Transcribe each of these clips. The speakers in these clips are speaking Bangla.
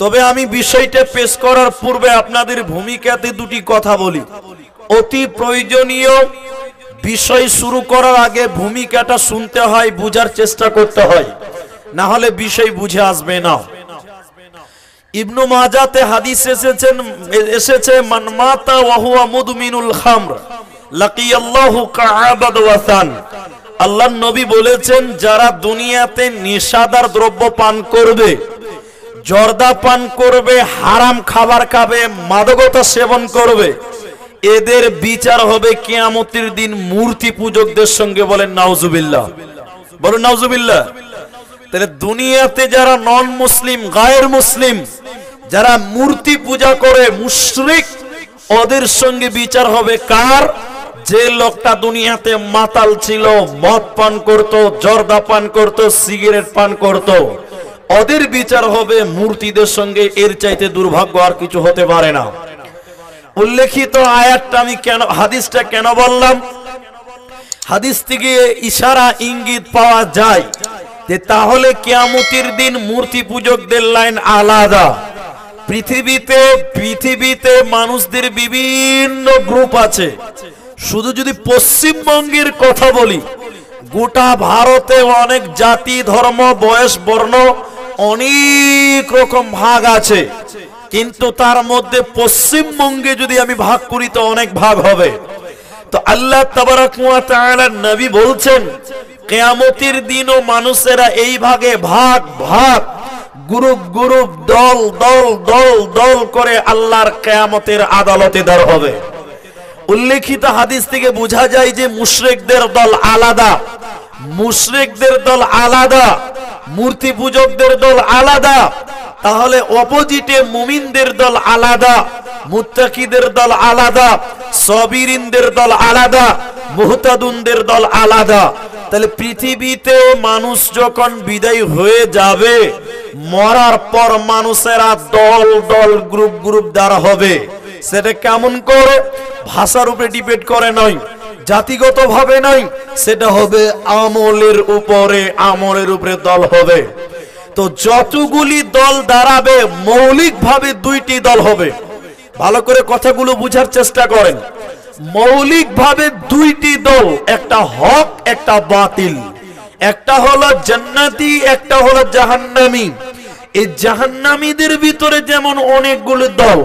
তবে আমি বিষয়টা পেশ করার পূর্বে আপনাদের ভূমিকাতে দুটি কথা বলি অতি প্রয়োজনীয় বিষয় শুরু করার আগে ভূমিকাটা শুনতে হয় বুঝার চেষ্টা করতে হয় না হলে বিষয় বুঝে আসবে না ইবনু মাজাতে হাদিস এসেছেন এসেছে মানমাতা ওয়াহুয়া মুদমিনুল খামর লাকিয়াল্লাহু কাআবাদ ওয়াসান আল্লাহর নবী বলেছেন যারা দুনিয়াতে নেশাদার দ্রব্য পান করবে জর্দা পান করবে হারাম খাবার খাবে মাদকতা সেবন করবে এদের বিচার হবে কেয়ামতির দিন মূর্তি পূজকদের সঙ্গে বলেন নাউজুবিল্লাহ বলেন নাউজুবিল্লাহ তাহলে দুনিয়াতে যারা নন মুসলিম গায়ের মুসলিম যারা মূর্তি পূজা করে মুশরিক ওদের সঙ্গে বিচার হবে কার যে লোকটা দুনিয়াতে মাতাল ছিল মদ পান করত জর্দা পান করত সিগারেট পান করতো ওদের বিচার হবে মূর্তিদের সঙ্গে এর চাইতে দুর্ভাগ্য আর কিছু হতে পারে না উল্লেখিত আয়াতটা আমি কেন হাদিসটা কেন বললাম হাদিস থেকে ইশারা ইঙ্গিত পাওয়া যায় যে তাহলে কিয়ামতির দিন মূর্তি পূজকদের লাইন আলাদা পৃথিবীতে পৃথিবীতে মানুষদের বিভিন্ন গ্রুপ আছে শুধু যদি পশ্চিমবঙ্গের কথা বলি গোটা ভারতে অনেক জাতি ধর্ম বয়স বর্ণ অনেক রকম ভাগ আছে কিন্তু তার মধ্যে পশ্চিমবঙ্গে যদি আমি ভাগ করি তো অনেক ভাগ হবে তো আল্লাহ নবী বলছেন কেয়ামতির দিনও মানুষেরা এই ভাগে ভাগ ভাগ গ্রুপ গ্রুপ দল দল দল দল করে আল্লাহর কেয়ামতের আদালতে দর হবে উল্লেখিত হাদিস থেকে বোঝা যায় যে মুশরেকদের দল আলাদা মুশ্রিকদের দল আলাদা মূর্তি পূজকদের দল আলাদা তাহলে অপোজিটে মুমিনদের দল আলাদা মুত্তাকিদের দল আলাদা সবিরিনদের দল আলাদা মুহতাদুনদের দল আলাদা তাহলে পৃথিবীতে মানুষ যখন বিদায় হয়ে যাবে মরার পর মানুষেরা দল দল গ্রুপ গ্রুপ দ্বারা হবে সেটা কেমন করে ভাষার উপরে ডিপেন্ড করে নয় জাতিগতভাবে নাই সেটা হবে আমলের উপরে আমলের উপরে দল হবে তো যতগুলি দল দাঁড়াবে মৌলিকভাবে দুইটি দল হবে ভালো করে কথাগুলো বুঝার চেষ্টা করেন মৌলিকভাবে দুইটি দল একটা হক একটা বাতিল একটা হলো জান্নাতি একটা হলো জাহান্নামি এই জাহান্নামীদের ভিতরে যেমন অনেকগুলো দল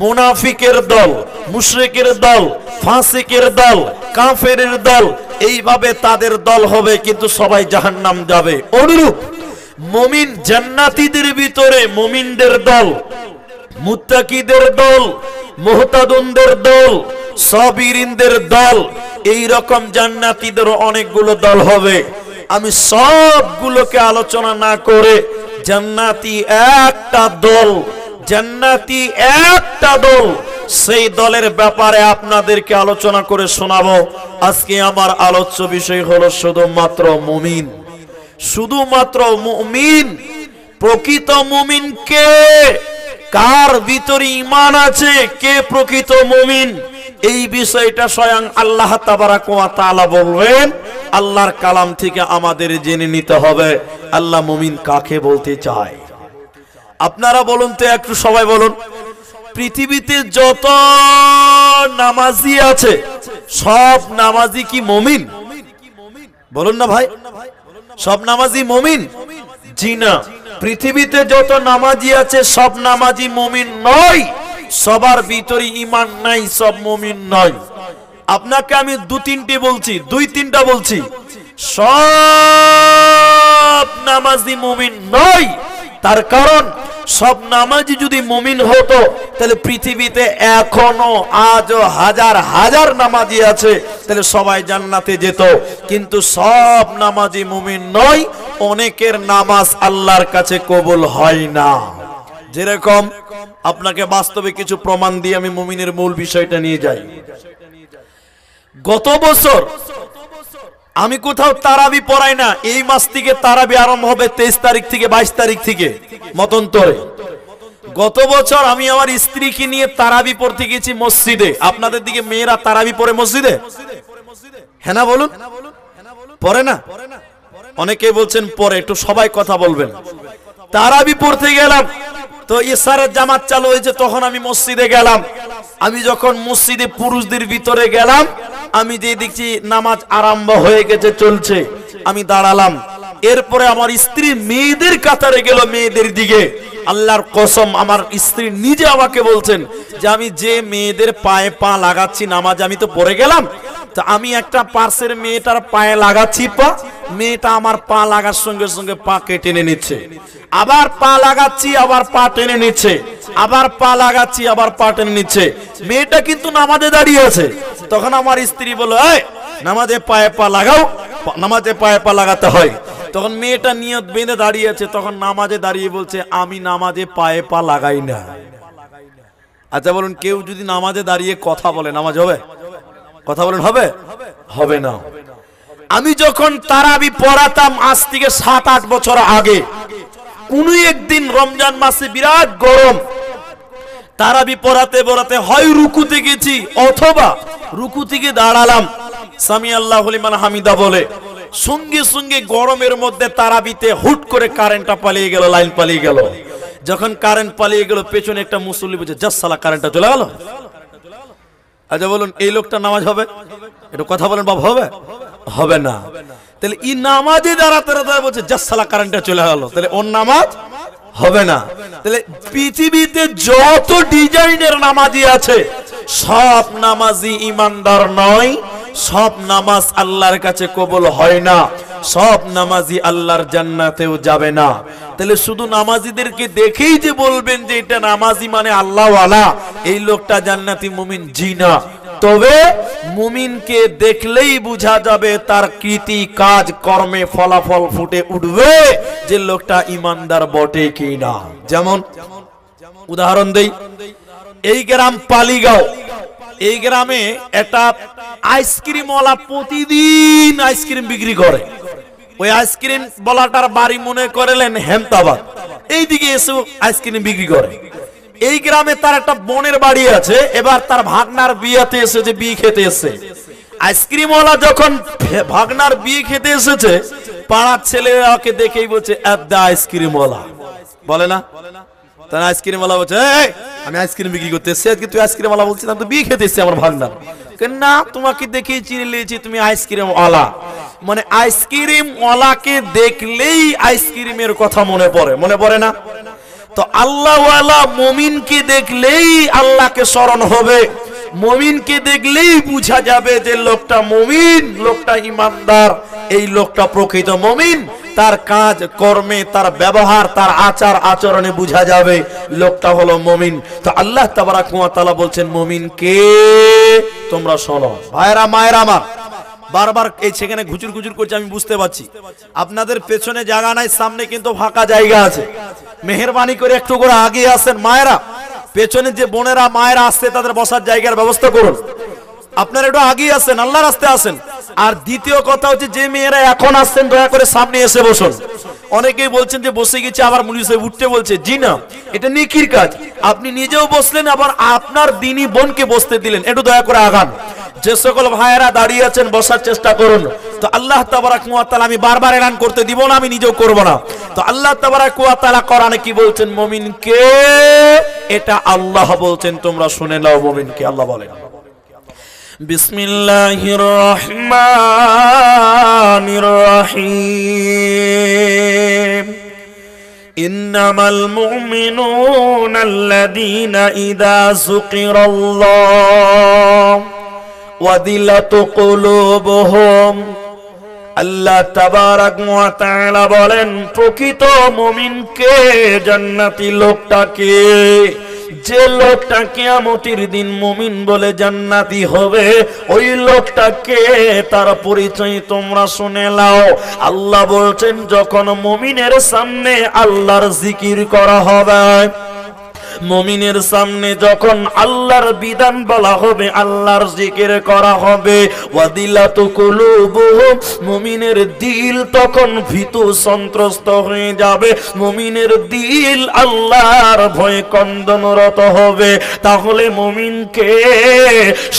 মুনাফিকের দল মুশরিকের দল ফাঁসিকের দল কাফের দল এইভাবে তাদের দল হবে কিন্তু সবাই জাহান্নাম যাবে অনুরূপ মমিন জান্নাতিদের ভিতরে মমিনদের দল মুত্তাকিদের দল মোহতাদুনদের দল সবিরিনদের দল এই রকম জান্নাতিদের অনেকগুলো দল হবে আমি সবগুলোকে আলোচনা না করে জান্নাতি একটা দল জান্নাতি একটা দল সেই দলের ব্যাপারে আপনাদেরকে আলোচনা করে শোনাবো আজকে আমার আলোচ্য বিষয় হলো শুধুমাত্র মুমিন শুধুমাত্র মুমিন প্রকৃত মুমিন কে কার ভিতরে ইমান আছে কে প্রকৃত মুমিন এই বিষয়টা স্বয়ং আল্লাহ তাআলা বলবেন আল্লাহর কালাম থেকে আমাদের জেনে নিতে হবে আল্লাহ মুমিন কাকে বলতে চায় আপনারা বলুন তো একটু সবাই বলুন পৃথিবীতে যত নামাজি আছে সব নামাজি কি মমিন বলুন না ভাই সব নামাজি মমিন জি না পৃথিবীতে যত নামাজি আছে সব নামাজি মমিন নয় সবার ভিতরে ইমান নাই সব মমিন নয় আপনাকে আমি দু তিনটি বলছি দুই তিনটা বলছি সব নামাজি মমিন নয় তার কারণ সব নামাজি যদি মুমিন হতো তাহলে পৃথিবীতে এখনো আজও হাজার হাজার নামাজি আছে তাহলে সবাই জান্নাতে যেত কিন্তু সব নামাজি মুমিন নয় অনেকের নামাজ আল্লাহর কাছে কবুল হয় না যেরকম আপনাকে বাস্তবে কিছু প্রমাণ দিয়ে আমি মুমিনের মূল বিষয়টা নিয়ে যাই গত বছর আমি কোথাও তারাবি পড়াই না এই মাস থেকে তারাবি আরম্ভ হবে তেইশ তারিখ থেকে বাইশ তারিখ থেকে মতন্তরে গত বছর আমি আমার স্ত্রীকে নিয়ে তারাবি পড়তে গেছি মসজিদে আপনাদের দিকে মেয়েরা তারাবি পড়ে মসজিদে হ্যাঁ না বলুন পরে না অনেকে বলছেন পরে একটু সবাই কথা বলবেন তারাবি পড়তে গেলাম তো ইসারের জামাত চালু হয়েছে তখন আমি মসজিদে গেলাম আমি যখন মসজিদে পুরুষদের ভিতরে গেলাম আমি যে দেখছি নামাজ আরম্ভ হয়ে গেছে চলছে আমি দাঁড়ালাম এরপরে আমার স্ত্রী মেয়েদের কাতারে গেল মেয়েদের দিকে আল্লাহর কসম আমার স্ত্রী নিজে আমাকে বলছেন যে আমি যে মেয়েদের পায়ে পা লাগাচ্ছি নামাজ আমি তো পড়ে গেলাম তা আমি একটা পার্সের মেয়েটার পায়ে লাগাচ্ছি পা মেয়েটা আমার পা লাগার সঙ্গে সঙ্গে পা টেনে নিচ্ছে আবার পা লাগাচ্ছি আবার পা টেনে নিচ্ছে আবার পা লাগাচ্ছি আবার পা টেনে নিচ্ছে মেয়েটা কিন্তু নামাজে দাঁড়িয়ে আছে তখন আমার স্ত্রী বলো নামাজে পায়ে পা লাগাও নামাজে পায়ে পা লাগাতে হয় তখন মেয়েটা নিয়ত বেঁধে দাঁড়িয়ে আছে তখন নামাজে দাঁড়িয়ে বলছে আমি নামাজে পায়ে পা লাগাই না আচ্ছা বলুন কেউ যদি নামাজে দাঁড়িয়ে কথা বলে নামাজ হবে কথা বলেন হবে হবে না আমি যখন তারাবি পড়াতাম আজ থেকে সাত আট বছর আগে কোন একদিন রমজান মাসে বিরাট গরম তারাবি পড়াতে পড়াতে হয় রুকুতে গেছি অথবা রুকু থেকে দাঁড়ালাম স্বামী আল্লাহ হলিমান হামিদা বলে সঙ্গে সঙ্গে গরমের মধ্যে তারাবিতে হুট করে কারেন্টটা পালিয়ে গেল লাইন পালিয়ে গেল যখন কারেন্ট পালিয়ে গেল পেছনে একটা মুসল্লি বলছে জাসালা কারেন্টটা চলে গেল আচ্ছা বলুন এই লোকটা নামাজ হবে একটু কথা বলেন বাবা হবে হবে না তাহলে ই নামাজই দাঁড়াতে দাঁড়াতে বলছে জাসালা কারেন্টটা চলে গেল তাহলে ওর নামাজ হবে না তাহলে পৃথিবীতে যত ডিজাইনের নামাজি আছে সব নামাজি ইমানদার নয় সব নামাজ আল্লাহর কাছে কবল হয় না সব নামাজি আল্লাহর জান্নাতেও যাবে না তাহলে শুধু নামাজিদেরকে দেখেই যে বলবেন যে এটা নামাজি মানে আল্লাহ এই লোকটা জান্নাতি মুমিন জি না তবে মুমিনকে দেখলেই বোঝা যাবে তার কৃতি কাজ কর্মে ফলাফল ফুটে উঠবে যে লোকটা ইমানদার বটে কি না যেমন উদাহরণ দেই এই গ্রাম পালিগাঁও এই গ্রামে একটা আইসক্রিমওয়ালা প্রতিদিন আইসক্রিম বিক্রি করে ওই আইসক্রিম বলাটার বাড়ি মনে করলেন হেমতাবাদ এইদিকে এসে আইসক্রিম বিক্রি করে এই গ্রামে তার একটা বোনের বাড়ি আছে এবার তার ভাগনার বিয়েতে এসে যে বিয়ে খেতে এসে আইসক্রিমওয়ালা যখন ভাগনার বিয়ে খেতে এসেছে পাড়ার ছেলেরা ওকে দেখেই বলছে অ্যাট দ্য আইসক্রিমওয়ালা বলে না তারা আইসক্রিমওয়ালা বলছে এই আমি আইসক্রিম বিক্রি করতে এসেছি আজকে তুই আইসক্রিমওয়ালা বলছিস আমি তো বিয়ে খেতেছি এসেছি আমার ভাগনা না তোমাকে দেখে চিনে নিয়েছি তুমি আইসক্রিমওয়ালা মানে আইসক্রিমওয়ালাকে দেখলেই আইসক্রিমের কথা মনে পড়ে মনে পড়ে না তো আল্লাহওয়ালা মমিনকে দেখলেই আল্লাহকে স্মরণ হবে মমিনকে দেখলেই বুঝা যাবে যে লোকটা মমিন লোকটা ইমানদার এই লোকটা প্রকৃত মমিন তার কাজ কর্মে তার ব্যবহার তার আচার আচরণে বুঝা যাবে লোকটা হলো মমিন তো আল্লাহ তাবারা কুয়া তালা বলছেন কে তোমরা শোনো ভাইরা মায়েরা আমার বারবার এই সেখানে ঘুচুর ঘুচুর করছে আমি বুঝতে পারছি আপনাদের পেছনে জায়গা নাই সামনে কিন্তু ফাঁকা জায়গা আছে মেহরবানি করে একটু করে আগে আসেন মায়েরা পেছনে যে বোনেরা মায়েরা আসতে তাদের বসার জায়গার ব্যবস্থা করুন আপনারা একটু আগেই আসেন আল্লাহ রাস্তায় আসেন আর দ্বিতীয় কথা হচ্ছে যে মেয়েরা এখন আসছেন দয়া করে সামনে এসে বসুন অনেকেই বলছেন যে বসে গেছে আবার মুলিশ হয়ে উঠতে বলছে জি না এটা নিকির কাজ আপনি নিজেও বসলেন আবার আপনার দিনী বোনকে বসতে দিলেন একটু দয়া করে আগান যে সকল ভাইয়েরা দাঁড়িয়ে আছেন বসার চেষ্টা করুন তো আল্লাহ তাবারাকালা আমি বারবার এলান করতে দিব না আমি নিজেও করব না তো আল্লাহ তাবারাকালা কোরআনে কি বলছেন মমিনকে এটা আল্লাহ বলছেন তোমরা শুনে নাও মমিনকে আল্লাহ বলেন بسم الله الرحمن الرحيم إنما المؤمنون الذين إذا ذكر الله وذلت قلوبهم আল্লাহ তাবারাক বলেন প্রকৃত মুমিনকে জান্নাতি লোকটাকে যে লোকটা কেয়ামতির দিন মুমিন বলে জান্নাতি হবে ওই লোকটাকে তার পরিচয় তোমরা শুনে লাও আল্লাহ বলছেন যখন মুমিনের সামনে আল্লাহর জিকির করা হবে মমিনের সামনে যখন আল্লাহর বিধান বলা হবে আল্লাহর জিকির করা হবে মমিনের দিল তখন ভীত সন্ত্রস্ত হয়ে যাবে মমিনের দিল আল্লাহর ভয়ে কন্দনরত হবে তাহলে মমিনকে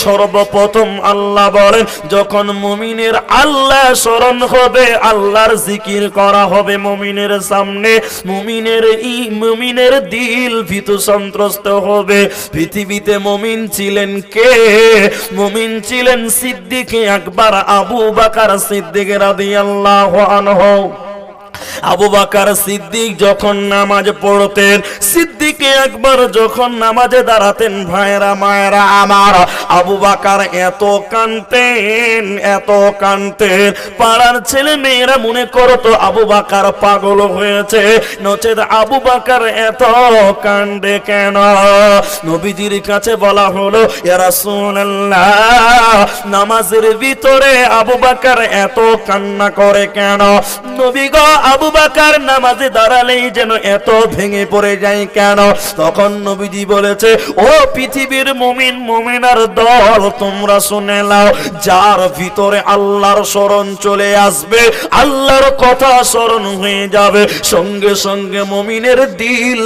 সর্বপ্রথম আল্লাহ বলেন যখন মমিনের আল্লাহ স্মরণ হবে আল্লাহর জিকির করা হবে মমিনের সামনে মমিনের ই মমিনের দিল ভীতু সন্ত্রস্ত হবে পৃথিবীতে মমিন ছিলেন কে মমিন ছিলেন সিদ্দিকে একবার আবু বাকার রাধি আল্লাহ আনহ আবু বাকার সিদ্দিক যখন নামাজ পড়তেন সিদ্দিকে একবার যখন নামাজে দাঁড়াতেন ভাইরা মায়েরা আমার আবু বাকার এত কানতেন এত কানতেন পাড়ার ছেলে মেয়েরা মনে করতো আবু বাকার পাগল হয়েছে নচেত আবু বাকার এত কান্দে কেন নবীজির কাছে বলা হলো এরা সুনাল্লাহ নামাজের ভিতরে আবু বাকার এত কান্না করে কেন নবী গো আবু আবু বাকার নামাজে দাঁড়ালেই যেন এত ভেঙে পড়ে যায় কেন তখন নবীজি বলেছে ও পৃথিবীর মুমিন মুমিনার দল তোমরা শুনে নাও যার ভিতরে আল্লাহর স্মরণ চলে আসবে আল্লাহর কথা স্মরণ হয়ে যাবে সঙ্গে সঙ্গে দিল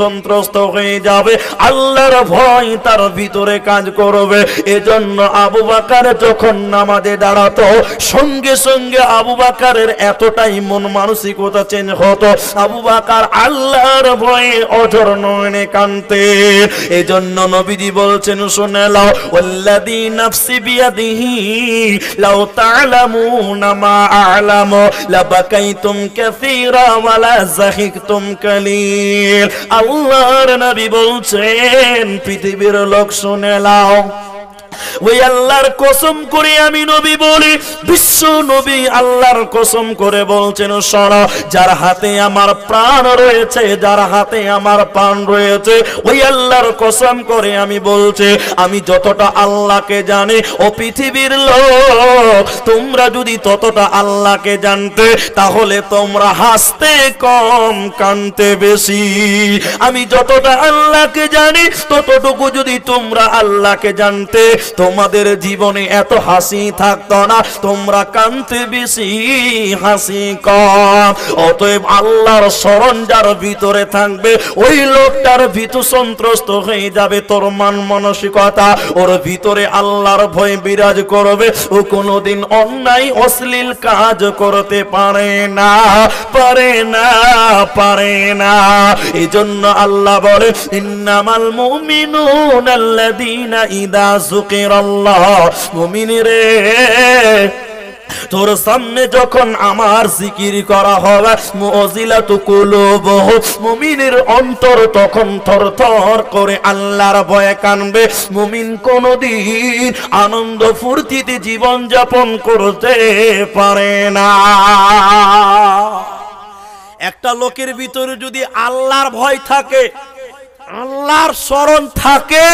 সন্ত্রস্ত হয়ে যাবে আল্লাহর ভয় তার ভিতরে কাজ করবে এজন্য আবু বাকার যখন নামাজে দাঁড়াতো সঙ্গে সঙ্গে আবু বাকারের এতটাই মন মানসিক কথা চেঞ্জ হতো আবু বাকার আল্লাহর ভয়ে অঝর নয়নে কানতে এজন্য নবীজি বলছেন শুনে লাও ওয়াল্লাযী নাফসি বিয়াদিহি লাউ তা'লামুনা মা আ'লামু লাবাকাইতুম কাসীরা ওয়া লা যাহিকতুম কালীল আল্লাহর নবী বলছেন পৃথিবীর লোক শুনে লাও ওই আল্লাহর কসম করে আমি নবী বলি বিশ্ব নবী আল্লাহর কসম করে বলছেন সরা যার হাতে আমার প্রাণ রয়েছে যার হাতে আমার প্রাণ রয়েছে ওই আল্লাহর কসম করে আমি বলছি আমি যতটা আল্লাহকে জানি ও পৃথিবীর লোক তোমরা যদি ততটা আল্লাহকে জানতে তাহলে তোমরা হাসতে কম কানতে বেশি আমি যতটা আল্লাহকে জানি ততটুকু যদি তোমরা আল্লাহকে জানতে তোমাদের জীবনে এত হাসি থাকতো না তোমরা কান্তে বেশি হাসি কম অতএব আল্লাহর স্মরণ যার ভিতরে থাকবে ওই লোকটার ভিতু সন্ত্রস্ত হয়ে যাবে তোর মান মানসিকতা ওর ভিতরে আল্লাহর ভয় বিরাজ করবে ও কোনোদিন অন্যায় অশ্লীল কাজ করতে পারে না পারে না পারে না এজন্য আল্লাহ বলে ইন্নামাল মুমিনুন আল্লাযীনা ইদা যুকি মুমিনির আল্লাহ মুমিন রে তোর সামনে যখন আমার জিকির করা হবে মুজিলা তু বহু মুমিনের অন্তর তখন থর থর করে আল্লাহর ভয়ে কানবে মুমিন কোনদিন আনন্দ ফুর্তিতে জীবন যাপন করতে পারে না একটা লোকের ভিতরে যদি আল্লাহর ভয় থাকে আল্লাহর স্মরণ থাকে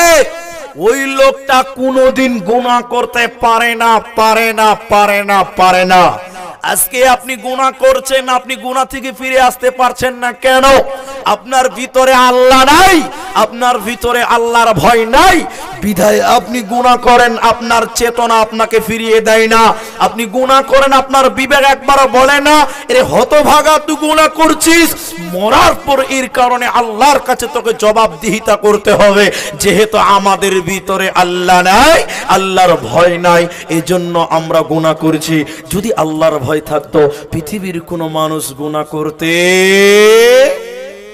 ওই লোকটা কোনোদিন গুণা করতে পারে না পারে না পারে না পারে না আজকে আপনি গুণা করছেন আপনি গুণা থেকে ফিরে আসতে পারছেন না কেন আপনার ভিতরে আল্লাহ নাই আপনার ভিতরে আল্লাহর ভয় নাই বিধায় আপনি গুণা করেন আপনার চেতনা আপনাকে ফিরিয়ে দেয় না আপনি গুণা করেন আপনার বিবেক একবার বলে না এর হতভাগা তুই গুণা করছিস মরার পর এর কারণে আল্লাহর কাছে তোকে জবাবদিহিতা করতে হবে যেহেতু আমাদের ভিতরে আল্লাহ নাই আল্লাহর ভয় নাই এজন্য আমরা গুণা করছি যদি আল্লাহর ভয় থাকতো পৃথিবীর কোনো মানুষ গুণা করতে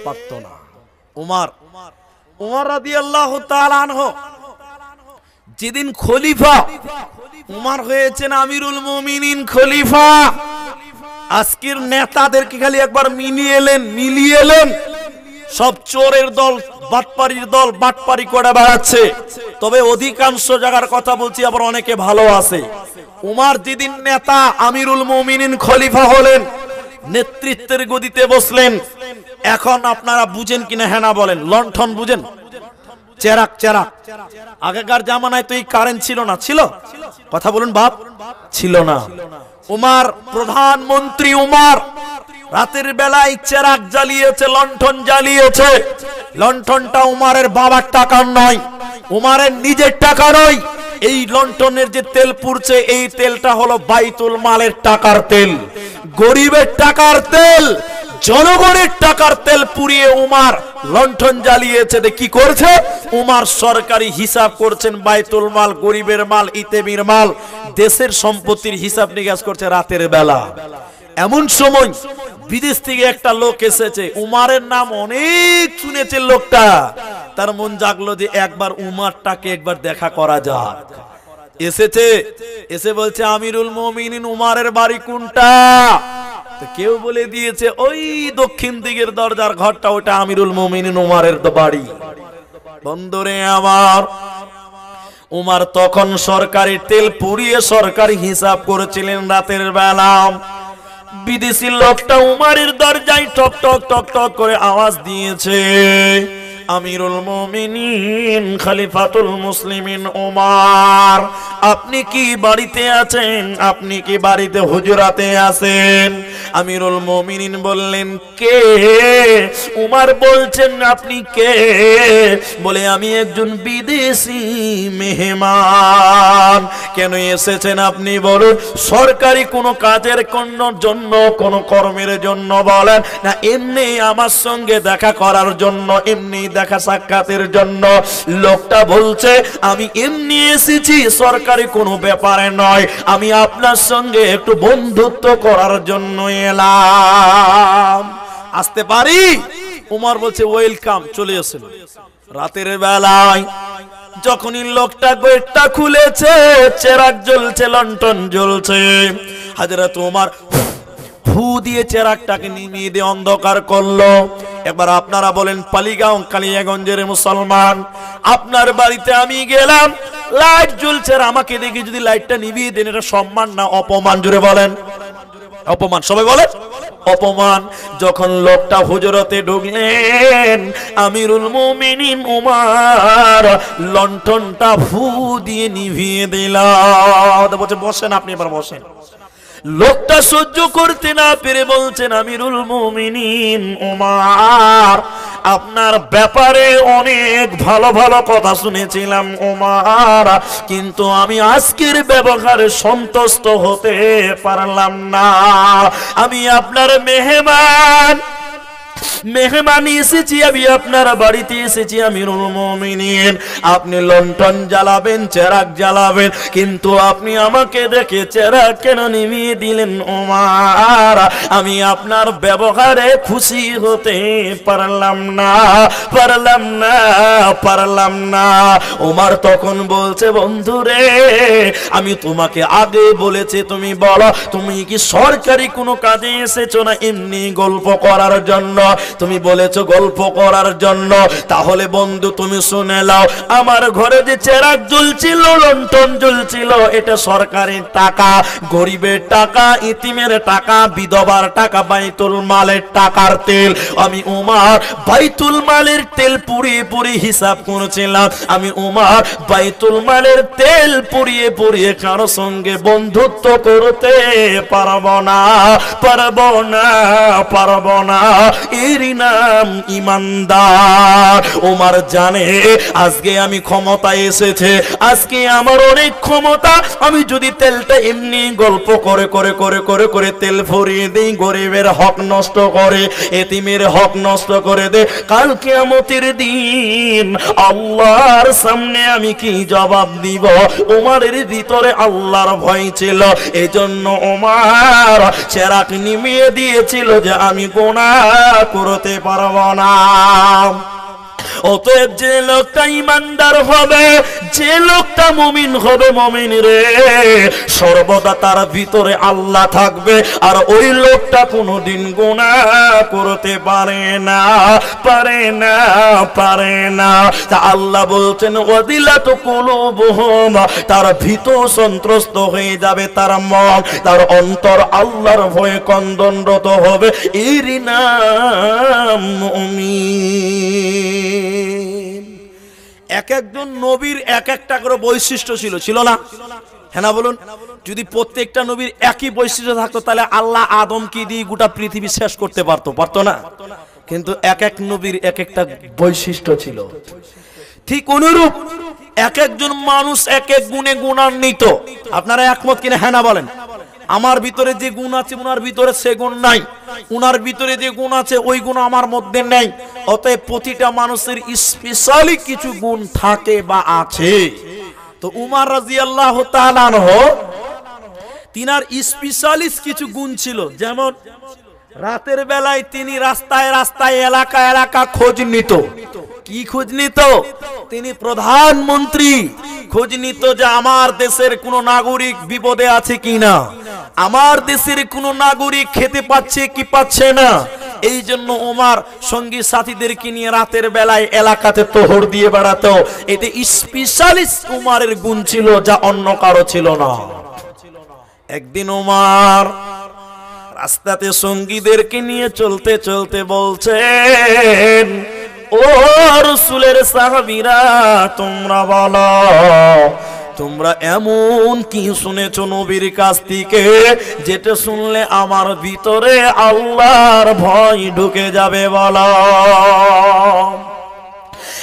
পারত না উমার উমার রাদি আল্লাহ হোক যেদিন খলিফা উমার হয়েছেন আমিরুল মুমিনিন খলিফা আজকের নেতাদেরকে খালি একবার মিলিয়ে এলেন মিলিয়ে এলেন সব চোরের দল বাটপাড়ির দল বাটপাড়ি করে বেড়াচ্ছে তবে অধিকাংশ জায়গার কথা বলছি আবার অনেকে ভালো আছে উমার যেদিন নেতা আমিরুল মুমিনিন খলিফা হলেন নেতৃত্বের গদিতে বসলেন এখন আপনারা বুঝেন কিনা হ্যাঁ না বলেন লণ্ঠন বুঝেন চেরাক চেরাক আগেকার জামানায় তো এই কারেন্ট ছিল না ছিল কথা বলুন বাপ ছিল না উমার প্রধানমন্ত্রী উমার রাতের বেলায় চেরাক জ্বালিয়েছে লণ্ঠন জ্বালিয়েছে লণ্ঠনটা উমারের বাবার টাকার নয় উমারের নিজের টাকা নয় এই লন্ঠনের যে তেল পুড়ছে এই তেলটা হলো বাইতুল মালের টাকার তেল গরিবের টাকার তেল জনগণের টাকার তেল পুড়িয়ে উমার লণ্ঠন জ্বালিয়েছে কি করছে উমার সরকারি হিসাব করছেন বাইতুল মাল গরিবের মাল ইতেমির মাল দেশের সম্পত্তির হিসাব নিকাশ করছে রাতের বেলা এমন সময় বিদেশ থেকে একটা লোক এসেছে উমারের নাম অনেক শুনেছে লোকটা তার মন জাগলো যে একবার উমারটাকে একবার দেখা করা যাক এসেছে এসে বলছে আমিরুল মমিন উমারের বাড়ি কোনটা কেউ বলে দিয়েছে ওই দক্ষিণ দিকের দরজার ঘরটা ওটা আমিরুল মমিন উমারের বাড়ি বন্দরে আমার উমার তখন সরকারি তেল পুড়িয়ে সরকারি হিসাব করেছিলেন রাতের বেলা বিদেশি লোকটা উমারের দরজায় টক টক টক টক করে আওয়াজ দিয়েছে আমিরুল মুমিনিন খালিফাতুল মুসলিমিন ওমার আপনি কি বাড়িতে আছেন আপনি কি বাড়িতে হুজুরাতে আছেন আমিরুল মুমিনিন বললেন কে উমার বলছেন আপনি কে বলে আমি একজন বিদেশি মেহমান কেন এসেছেন আপনি বলুন সরকারি কোনো কাজের কোনো জন্য কোনো কর্মের জন্য বলেন না এমনি আমার সঙ্গে দেখা করার জন্য এমনি দেখা সাক্ষাতের জন্য লোকটা বলছে আমি এমনি এসেছি সরকারি কোনো ব্যাপারে নয় আমি আপনার সঙ্গে একটু বন্ধুত্ব করার জন্য এলাম আসতে পারি উমার বলছে ওয়েলকাম চলে এসেল রাতের বেলায় যখনই লোকটা গেটটা খুলেছে চেরাক জ্বলছে লন্ঠন জ্বলছে হাজরা তোমার ফু দিয়ে চেরাকটাকে নিমিয়ে দিয়ে অন্ধকার করলো এবার আপনারা বলেন পালিগাঁও কালিয়াগঞ্জের মুসলমান আপনার বাড়িতে আমি গেলাম লাইট জ্বলছে আর আমাকে দেখি যদি লাইটটা নিভিয়ে দেন এটা সম্মান না অপমান জুড়ে বলেন অপমান সবাই বলেন অপমান যখন লোকটা হুজরতে ঢুকলেন আমিরুল মুমিনি উমার লন্ঠনটা ফু দিয়ে নিভিয়ে দিলাম বসেন আপনি এবার বসেন লোকটা সহ্য করতে না পেরে বলছেন আমিরুল মুমিনিন ওমার আপনার ব্যাপারে অনেক ভালো ভালো কথা শুনেছিলাম ওমার কিন্তু আমি আজকের ব্যবহারে সন্তুষ্ট হতে পারলাম না আমি আপনার মেহমান মেহমানি এসেছি আমি আপনার বাড়িতে এসেছি আমি আপনি লন্ঠন জ্বালাবেন চেরাক জ্বালাবেন কিন্তু আপনি আমাকে দেখে চেরাক কেন নিমিয়ে দিলেন ওমার আমি আপনার ব্যবহারে খুশি হতে পারলাম না পারলাম না পারলাম না ওমার তখন বলছে বন্ধুরে আমি তোমাকে আগে বলেছি তুমি বলো তুমি কি সরকারি কোনো কাজে এসেছো না এমনি গল্প করার জন্য তুমি বলেছ গল্প করার জন্য তাহলে বন্ধু তুমি শুনে লাও আমার ঘরে যে চেরাক জ্বলছিল লন্ঠন জ্বলছিল এটা সরকারের টাকা গরিবের টাকা ইতিমের টাকা বিধবার টাকা বাইতুল মালের টাকার তেল আমি উমার বাইতুল মালের তেল পুড়িয়ে পুড়িয়ে হিসাব করেছিলাম আমি উমার বাইতুল মালের তেল পুড়িয়ে পুড়িয়ে কারো সঙ্গে বন্ধুত্ব করতে পারব না পারব না পারব না এর নাম ইমানদার ওমার জানে আজকে আমি ক্ষমতা এসেছে আজকে আমার অনেক ক্ষমতা আমি যদি তেলটা এমনি গল্প করে করে করে করে করে তেল ভরিয়ে গরিবের হক নষ্ট করে এতিমের হক নষ্ট করে দে দিন আল্লাহর সামনে আমি কি জবাব দিব ওমারের ভিতরে আল্লাহর ভয় ছিল জন্য ওমার চেরাক নিমিয়ে দিয়েছিল যে আমি গোনা করে করতে পারব না অতএব যে লোকটা ইমানদার হবে যে লোকটা মমিন হবে মমিন রে সর্বদা তার ভিতরে আল্লাহ থাকবে আর ওই লোকটা কোনোদিন গোনা করতে পারে না পারে না পারে না তা আল্লাহ বলছেন অদিলা তো কোনো তার ভিতর সন্ত্রস্ত হয়ে যাবে তার মন তার অন্তর আল্লাহর ভয়ে কন্দনরত হবে এরি নাম মমিন এক একজন নবীর এক একটা করে বৈশিষ্ট্য ছিল ছিল না হ্যাঁ না বলুন যদি প্রত্যেকটা নবীর একই বৈশিষ্ট্য থাকতো তাহলে আল্লাহ আদম কি দিয়ে গোটা পৃথিবী শেষ করতে পারতো পারতো না কিন্তু এক এক নবীর এক একটা বৈশিষ্ট্য ছিল ঠিক অনুরূপ এক একজন মানুষ এক এক গুণে গুণান্বিত আপনারা একমত কিনে হ্যাঁ না বলেন আমার ভিতরে যে গুণ আছে উনার ভিতরে সে গুণ নাই উনার ভিতরে যে গুণ আছে ওই গুণ আমার মধ্যে নেই অতএব প্রতিটা মানুষের স্পেশালি কিছু গুণ থাকে বা আছে তো উমার রাজি আল্লাহ তিনার স্পেশালিস্ট কিছু গুণ ছিল যেমন রাতের বেলায় তিনি রাস্তায় রাস্তায় এলাকা এলাকা খোঁজ নিত কি খোঁজ নিত তিনি প্রধানমন্ত্রী খোঁজ নিত যে আমার দেশের কোন নাগরিক বিপদে আছে কিনা আমার দেশের কোন নাগরিক খেতে পাচ্ছে কি পাচ্ছে না এই জন্য ওমার সঙ্গী সাথীদেরকে নিয়ে রাতের বেলায় এলাকাতে তোহর দিয়ে বেড়াতো এতে স্পেশালিস্ট উমারের গুণ ছিল যা অন্য কারো ছিল না একদিন ওমার রাস্তাতে সঙ্গীদেরকে নিয়ে চলতে চলতে বলছেন ও রসুলের সাহাবিরা তোমরা বলো তোমরা এমন কি শুনেছ নবীর কাছ থেকে যেটা শুনলে আমার ভিতরে আল্লাহর ভয় ঢুকে যাবে বলা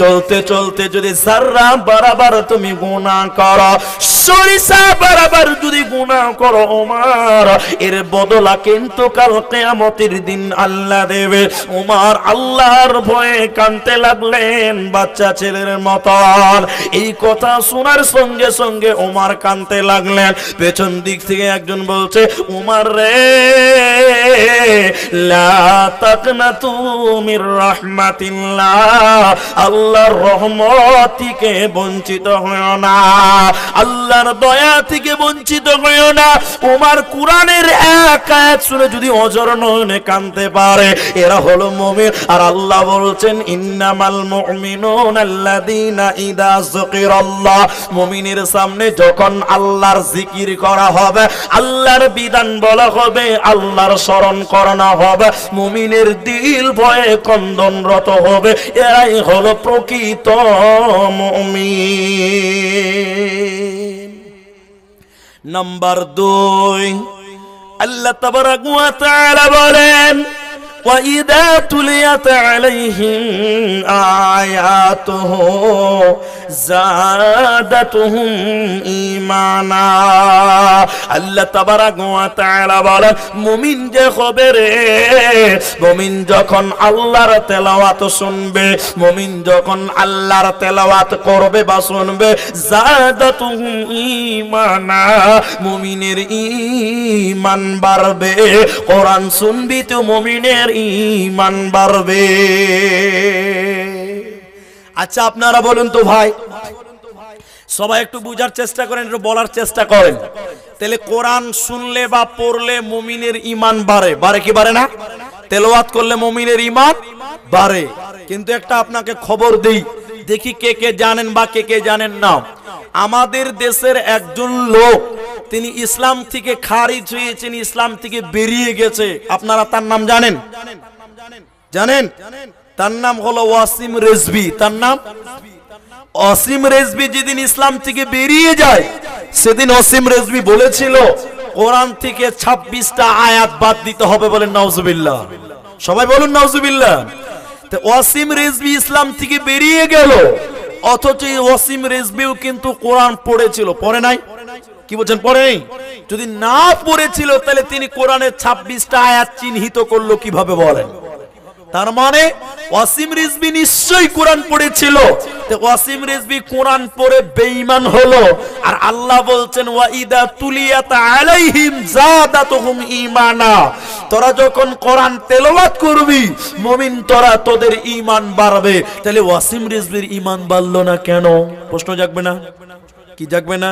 চলতে চলতে যদি সাররা বারাবার তুমি গুণা করো সরিষা বারাবার যদি গুণা করো ওমার এর বদলা কিন্তু কাল কেয়ামতের দিন আল্লাহ দেবে ওমার আল্লাহর ভয়ে কানতে লাগলেন বাচ্চা ছেলের মতন এই কথা শোনার সঙ্গে সঙ্গে ওমার কানতে লাগলেন পেছন দিক থেকে একজন বলছে ওমার রে লা তাকনা তুমির রহমাতিল্লাহ আল্লাহর রহমত থেকে বঞ্চিত হয়েও না আল্লাহর দয়া থেকে বঞ্চিত হয়েও না উমার কোরআনের এক আয়াত শুনে যদি অজর নয়নে কানতে পারে এরা হলো মুমিন আর আল্লাহ বলছেন ইন্নামাল মুমিনুন আল্লাযীনা ইদা যুকিরাল্লাহ মুমিনের সামনে যখন আল্লাহর জিকির করা হবে আল্লাহর বিধান বলা হবে আল্লাহর স্মরণ করানো হবে মুমিনের দিল ভয়ে কন্দনরত হবে এরাই হল প্রকৃত মমি নাম্বার দুই আল্লাহ তাবারাক ওয়া তাআলা বলেন وإذا تليت عليهم آياته زادتهم إيمانا আল্লাহ তাবারাক ওয়া তাআলা বলেন মুমিন যে হবে রে মুমিন যখন আল্লাহর তেলাওয়াত শুনবে মুমিন যখন আল্লাহর তেলাওয়াত করবে বা শুনবে জাদাতুহুম ঈমানা মুমিনের ঈমান বাড়বে কোরআন শুনবি তো মুমিনের ইমান বাড়বে আচ্ছা আপনারা বলুন তো ভাই সবাই একটু বুঝার চেষ্টা করেন একটু বলার চেষ্টা করেন তাহলে কোরআন শুনলে বা পড়লে মুমিনের ইমান বাড়ে বাড়ে কি বাড়ে না তেলোয়াত করলে মুমিনের ইমান বাড়ে কিন্তু একটা আপনাকে খবর দিই দেখি কে কে জানেন বা কে কে জানেন না আমাদের দেশের একজন লোক তিনি ইসলাম থেকে খারিজ হয়েছেন ইসলাম থেকে বেরিয়ে গেছে আপনারা তার নাম জানেন জানেন তার নাম হলো ওয়াসিম রেজবি তার নাম অসীম রেজবি যেদিন ইসলাম থেকে বেরিয়ে যায় সেদিন অসীম রেজবি বলেছিল কোরআন থেকে ছাব্বিশটা আয়াত বাদ দিতে হবে বলেন নওজুবিল্লাহ সবাই বলুন নওজুবিল্লাহ ওয়াসিম রেজবি ইসলাম থেকে বেরিয়ে গেল অথচ ওয়াসিম রেজবিও কিন্তু কোরআন পড়েছিল পরে নাই কি বলছেন পরে নেই যদি না পড়েছিল তাহলে তিনি কোরআনের ছাব্বিশটা আয়াত চিহ্নিত করলো কিভাবে বলেন তার মানে অসীম রিজবি নিশ্চয়ই কোরআন পড়েছিল ওয়াসিম রেজবি কোরআন পরে বেঈমান হলো আর আল্লাহ বলছেন ওয়াইদা তুলিয়াত আলাইহিম যাদাতুহুম ঈমানা তোরা যখন কোরআন তেলাওয়াত করবি মুমিন তোরা তোদের ঈমান বাড়বে তাহলে ওয়াসিম রেজবির ঈমান বাড়লো না কেন প্রশ্ন জাগবে না কি জাগবে না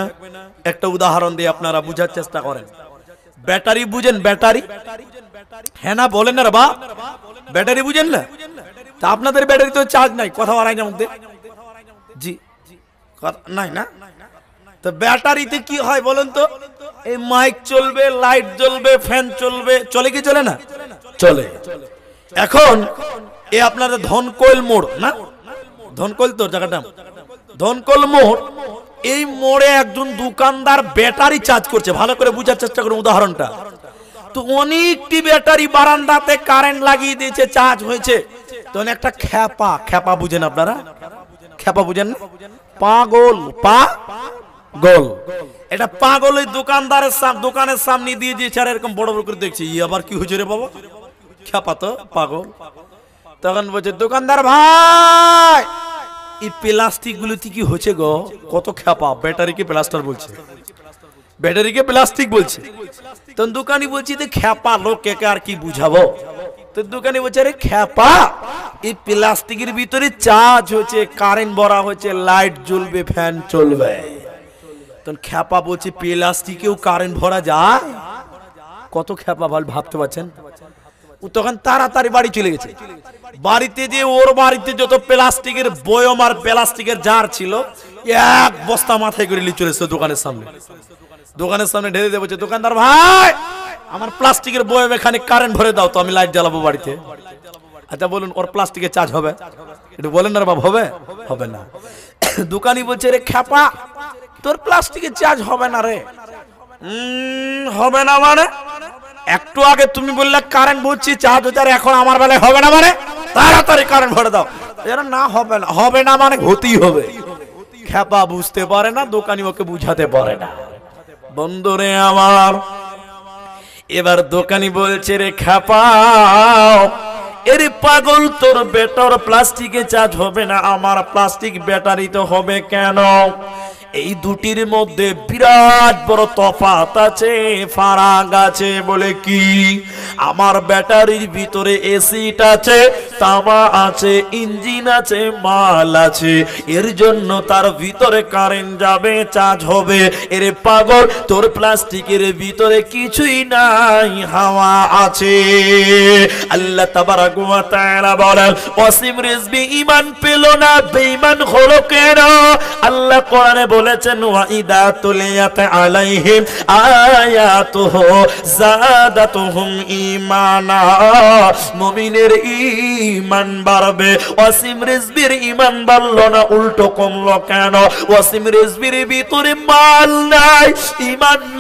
একটা উদাহরণ দিয়ে আপনারা বুঝার চেষ্টা করেন ব্যাটারি বুঝেন ব্যাটারি হ্যাঁ না বলেন না বা ব্যাটারি বুঝেন না তা আপনাদের ব্যাটারি তো চার্জ নাই কথা বাড়াই না আমাদের জি নাই না তো ব্যাটারিতে কি হয় বলুন তো এই মাইক চলবে লাইট জ্বলবে ফ্যান চলবে চলে কি চলে না চলে এখন এ আপনারা ধনকোল মোড় না ধনকোল তোর জায়গাটা ধনকোল মোড় এই মোড়ে একজন দোকানদার ব্যাটারি চার্জ করছে ভালো করে বোঝার চেষ্টা করুন উদাহরণটা তো অনেকটি ব্যাটারি বারান্দাতে কারেন্ট লাগিয়ে দিয়েছে চার্জ হয়েছে তখন একটা খ্যাপা খ্যাপা বুঝেন আপনারা খেপা বুঝেন পাগল পা গোল এটা পাগল ওই দোকানদারের দোকানের সামনে দিয়ে দিয়েছে আর এরকম বড় বড় করে দেখছি ই আবার কি হয়েছে রে বাবা খেপা তো পাগল তখন বলছে দোকানদার ভাই এই প্লাস্টিক গুলোতে কি হচ্ছে গো কত খেপা ব্যাটারিকে প্লাস্টার বলছে ব্যাটারিকে প্লাস্টিক বলছে তখন দোকানি বলছি তো খেপা লোক কে আর কি বুঝাবো তো দোকানে বলছে আরে খ্যাপা এই প্লাস্টিকের ভিতরে চার্জ হচ্ছে কারেন্ট ভরা হচ্ছে লাইট জ্বলবে ফ্যান চলবে তখন খ্যাপা বলছে প্লাস্টিকেও কারেন্ট ভরা যায় কত খ্যাপা ভাল ভাবতে পারছেন ও তখন তাড়াতাড়ি বাড়ি চলে গেছে বাড়িতে যে ওর বাড়িতে যত প্লাস্টিকের বয়ম আর প্লাস্টিকের জার ছিল এক বস্তা মাথায় করে নিয়ে চলে এসেছে দোকানের সামনে দোকানের সামনে ঢেলে দেবো দোকানদার ভাই আমার প্লাস্টিকের বয়েবে খানিক কারেন্ট ভরে দাও তো আমি লাইট জ্বালাবো বাড়িতে আচ্ছা বলুন ওর প্লাস্টিকের চার্জ হবে একটু বলেন না বাপ হবে হবে না দোকানি বলছে রে খ্যাপা তোর প্লাস্টিকের চার্জ হবে না রে হবে না মানে একটু আগে তুমি বললে কারেন্ট বুঝছি চার্জ হচ্ছে আর এখন আমার বেলায় হবে না মানে তাড়াতাড়ি কারেন্ট ভরে দাও এরা না হবে না হবে না মানে হতেই হবে খ্যাপা বুঝতে পারে না দোকানি ওকে বুঝাতে পারে না বন্ধুরে আমার এবার দোকানি বলছে রে খাপাও এরে পাগল তোর বেটার প্লাস্টিকে চার্জ হবে না আমার প্লাস্টিক ব্যাটারি তো হবে কেন এই দুটির মধ্যে বিরাট বড় তফাত আছে ফারাক আছে বলে কি আমার ব্যাটারির ভিতরে এসিড আছে তামা আছে ইঞ্জিন আছে মাল আছে এর জন্য তার ভিতরে কারেন্ট যাবে চার্জ হবে এর পাগল তোর প্লাস্টিকের ভিতরে কিছুই নাই হাওয়া আছে আল্লাহ তাআলা বলেন অসীম রিজবি ইমান পেল না বেঈমান হলো কেন আল্লাহ কোরআনে বলেছেন বাড়বে বাড়লো না উল্টো কমলো কেন ভিতরে মাল নাই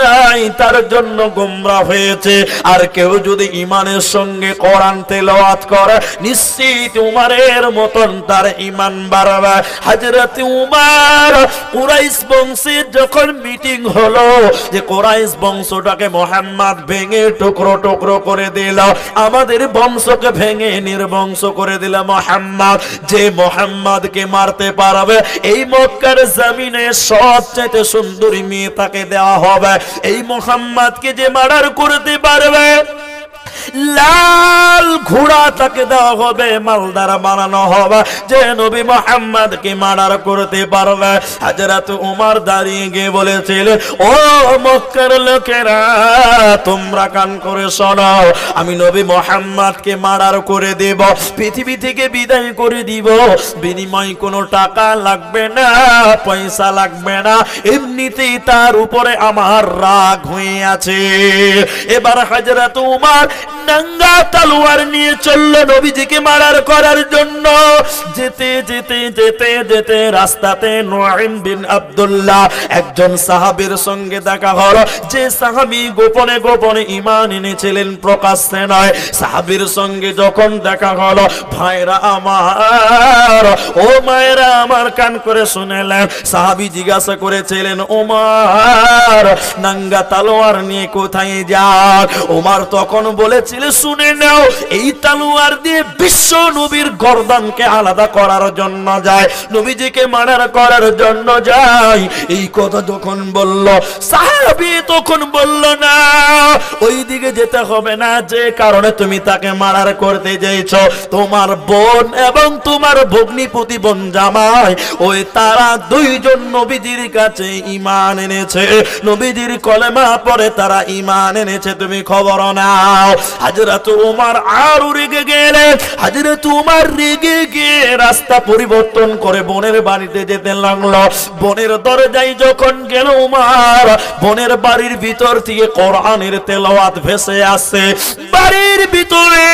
নাই তার জন্য গোমরা হয়েছে আর কেউ যদি ইমানের সঙ্গে কোরআন তেলাওয়াত করে নিশ্চিত উমারের মতন তার ইমান বাড়বে হযরত উমার কুরাই কোরাইশ বংশীর যখন মিটিং হলো যে কোরাইশ বংশটাকে মোহাম্মদ ভেঙে টুকরো টুকরো করে দিল আমাদের বংশকে ভেঙে নির্বংশ করে দিল মোহাম্মদ যে মোহাম্মদকে মারতে পারবে এই মক্কার জমিনে সবচেয়ে সুন্দরী মেয়ে তাকে দেওয়া হবে এই মোহাম্মদকে যে মার্ডার করতে পারবে লাল ঘোড়া তাকে দেওয়া হবে মালদার বানানো হবে যে নবী মোহাম্মদ মোহাম্মদকে মার্ডার করতে পারবে হাজরাত উমার দাঁড়িয়ে গিয়ে বলেছিলেন ও মক্কার লোকেরা তোমরা কান করে শোনাও আমি নবী মোহাম্মদকে মার্ডার করে দেব পৃথিবী থেকে বিদায় করে দিব বিনিময় কোনো টাকা লাগবে না পয়সা লাগবে না এমনিতেই তার উপরে আমার রাগ হয়ে আছে এবার হাজরাত উমার নাঙ্গা তালোয়ার নিয়ে চলল নবীজিকে মারার করার জন্য যেতে যেতে যেতে যেতে রাস্তাতে নোয়াইম বিন আবদুল্লাহ একজন সাহাবের সঙ্গে দেখা হল যে সাহাবি গোপনে গোপনে ইমান এনেছিলেন প্রকাশ্যে নয় সাহাবির সঙ্গে যখন দেখা হল ভাইরা আমার ও মায়েরা আমার কান করে শুনেলেন সাহাবি জিজ্ঞাসা করেছিলেন ওমার নাঙ্গা তালোয়ার নিয়ে কোথায় যান ওমার তখন বলেছে ছেলে শুনে নাও এই তালুয়ার দিয়ে বিশ্ব নবীর গর্দানকে আলাদা করার জন্য যায় নবীজিকে মারার করার জন্য যায় এই কথা যখন বলল সাহাবি তখন বলল না ওই দিকে যেতে হবে না যে কারণে তুমি তাকে মারার করতে যেয়েছ তোমার বোন এবং তোমার ভগ্নী প্রতিবন জামাই ওই তারা দুইজন নবীজির কাছে ইমান এনেছে নবীজির কলেমা পরে তারা ইমান এনেছে তুমি খবর নাও হাজরত উমার আর রেগে গেলেন হাজরত উমার রেগে গিয়ে রাস্তা পরিবর্তন করে বোনের বাড়িতে যেতে লাগলো বোনের দরজায় যখন গেল উমার বোনের বাড়ির ভিতর থেকে কোরআনের তেলাওয়াত ভেসে আসে বাড়ির ভিতরে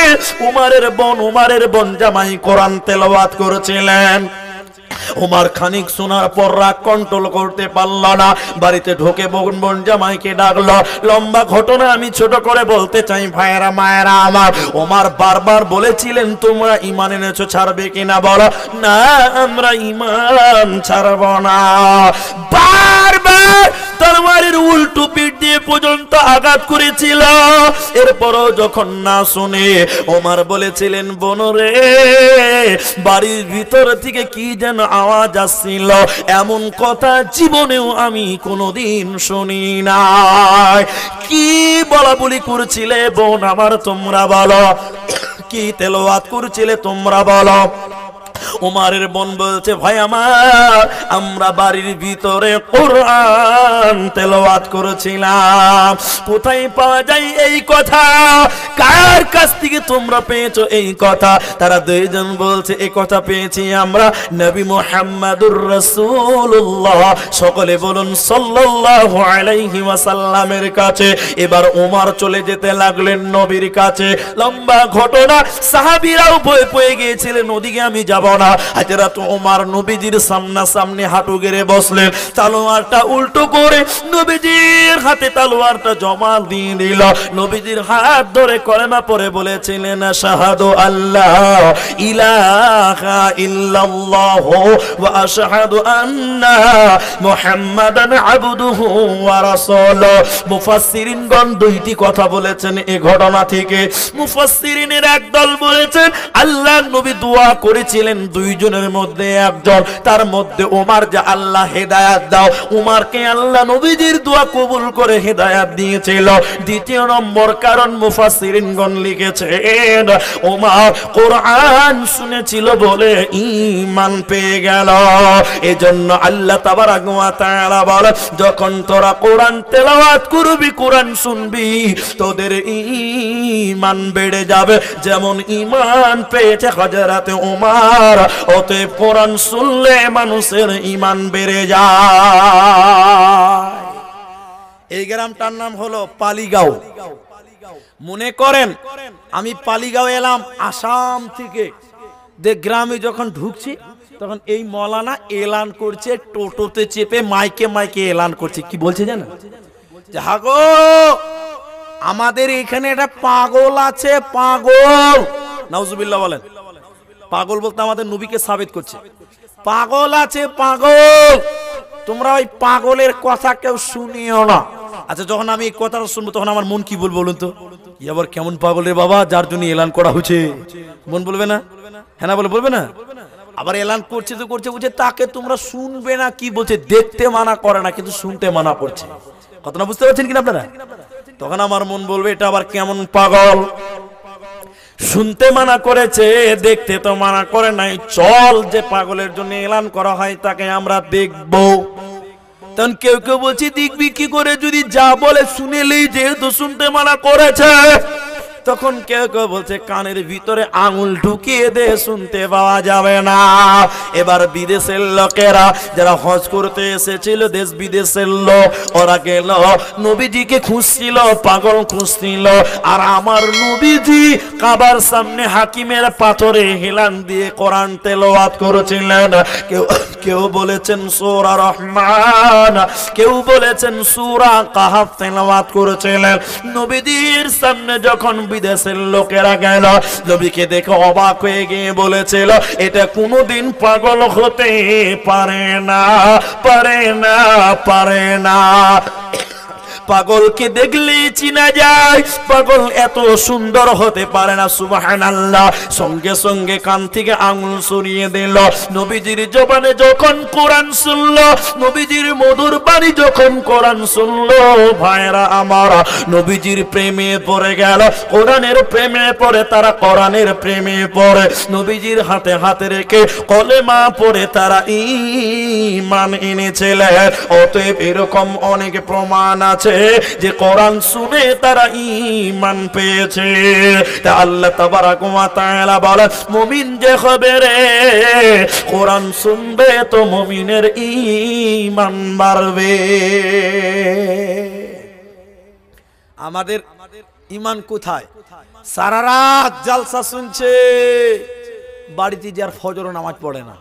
উমারের বোন উমারের বোন জামাই কোরআন তেলাওয়াত করেছিলেন ওমার খানিক শোনার পর রাগ কন্ট্রোল করতে পারল না বাড়িতে ঢোকে বোন বোন জামাইকে ডাকলো লম্বা ঘটনা আমি ছোট করে বলতে চাই ভাইয়েরা মায়েরা আমার ওমার বারবার বলেছিলেন তোমরা ইমান এনেছো ছাড়বে কিনা বলো না আমরা ইমান ছাড়ব না বার তরবারের উল্টো পিঠ দিয়ে পর্যন্ত আঘাত করেছিল এরপরও যখন না শুনে ওমার বলেছিলেন বনরে বাড়ির ভিতর থেকে কি যেন আওয়াজ আসছিল এমন কথা জীবনেও আমি কোনোদিন শুনি নাই কি বলা বলি করছিলে বোন আমার তোমরা বলো কি তেলোয়াত করছিলে তোমরা বলো উমারের বোন বলছে ভাই আমার আমরা বাড়ির ভিতরে কোরআন তেলাওয়াত করেছিলাম কোথায় পাওয়া যায় এই কথা কার কাছ থেকে তোমরা পেয়েছো এই কথা তারা দুইজন বলছে এই কথা পেয়েছি আমরা নবী মোহাম্মদুর রাসূলুল্লাহ সকলে বলুন সাল্লাল্লাহু আলাইহি ওয়াসাল্লামের কাছে এবার উমার চলে যেতে লাগলেন নবীর কাছে লম্বা ঘটনা সাহাবীরাও বয়ে পেয়ে গিয়েছিলেন ওদিকে আমি যাব না না নবীজির হাঁটু গেড়ে বসলেন তালোয়ারটা উল্টো করে নবীজির হাতে তালোয়ারটা জমা দিয়ে দিল নবীজির হাত ধরে কলেমা পরে বলেছিলেন শাহাদু আল্লাহ ইলাহা ইল্লাল্লাহ ওয়া আশহাদু আন্না মুহাম্মাদান আবদুহু ওয়া মুফাসসিরিনগণ দুইটি কথা বলেছেন এ ঘটনা থেকে মুফাসসিরিনের একদল বলেছেন আল্লাহ নবী দোয়া করেছিলেন দুইজনের মধ্যে একজন তার মধ্যে ওমার যে আল্লাহ হেদায়াত দাও উমারকে আল্লাহ নবীজির দোয়া কবুল করে হেদায়াত দিয়েছিল দ্বিতীয় নম্বর কারণ মুফাসিরিনগণ লিখেছেন ওমার কোরআন শুনেছিল বলে ইমান পেয়ে গেল এজন্য আল্লাহ তাবারাক ওয়া তাআলা বলে যখন তোরা কোরআন তেলাওয়াত করবি কোরআন শুনবি তোদের ইমান বেড়ে যাবে যেমন ইমান পেয়েছে হযরতে ওমর অতএব কোরআন শুনলে মানুষের ইমান বেড়ে যায় এই গ্রামটার নাম হলো পালিগাঁও মনে করেন আমি পালিগাঁও এলাম আসাম থেকে যে গ্রামে যখন ঢুকছি তখন এই মলানা এলান করছে টোটোতে চেপে মাইকে মাইকে এলান করছে কি বলছে জানো যাগো আমাদের এখানে একটা পাগল আছে পাগল নাউজুবিল্লাহ বলেন পাগল বলতে আমাদের নবীকে সাবিত করছে পাগল আছে পাগল তোমরা ওই পাগলের কথা কেউ শুনিও না আচ্ছা যখন আমি এই কথাটা শুনবো তখন আমার মন কি বলবো বলুন তো এবার কেমন পাগলের বাবা যার জন্য এলান করা হচ্ছে মন বলবে না হ্যাঁ না বলে বলবে না আবার এলান করছে তো করছে বলছে তাকে তোমরা শুনবে না কি বলছে দেখতে মানা করে না কিন্তু শুনতে মানা করছে না বুঝতে পারছেন কিনা আপনারা তখন আমার মন বলবে এটা আবার কেমন পাগল শুনতে মানা করেছে দেখতে তো মানা করে নাই চল যে পাগলের জন্য এলান করা হয় তাকে আমরা দেখব তখন কেউ কেউ বলছি দেখবি কি করে যদি যা বলে শুনেলেই যেহেতু শুনতে মানা করেছে তখন কেউ কেউ বলছে কানের ভিতরে আঙুল ঢুকিয়ে দে শুনতে পাওয়া যাবে না এবার বিদেশের লোকেরা যারা হজ করতে এসেছিল দেশ বিদেশের লোক ওরা গেল নবীজিকে খুঁজছিল পাগল খুঁজছিল আর আমার নবীজি কাবার সামনে হাকিমের পাথরে হেলান দিয়ে কোরআন তেলোয়াত করেছিলেন কেউ কেউ বলেছেন সোরা রহমান কেউ বলেছেন সুরা কাহাব তেলোয়াত করেছিলেন নবীজির সামনে যখন বিদেশের লোকেরা গেল নবীকে দেখে অবাক হয়ে গিয়ে বলেছিল এটা কোনোদিন পাগল হতে পারে না পারে না পারে না পাগলকে দেখলে চিনা যায় পাগল এত সুন্দর হতে পারে না সুবাহান আল্লাহ সঙ্গে সঙ্গে কান থেকে আঙুল সরিয়ে দিল নবীজির জবানে যখন কোরআন শুনল নবীজির মধুর বাড়ি যখন কোরআন শুনল ভাইরা আমার নবীজির প্রেমে পড়ে গেল কোরআনের প্রেমে পড়ে তারা কোরআনের প্রেমে পড়ে নবীজির হাতে হাতে রেখে কলেমা পড়ে তারা ইমান এনেছিলেন অতএব এরকম অনেক প্রমাণ আছে যে কোরআন শুনে তারা ইমান পেয়েছে তা আল্লাহ তাবারাক ওয়া তাআলা বলে মুমিন যে হবে রে কোরআন শুনবে তো মুমিনের ইমান বাড়বে আমাদের ইমান কোথায় সারা রাত জালসা শুনছে বাড়িতে যার ফজর নামাজ পড়ে না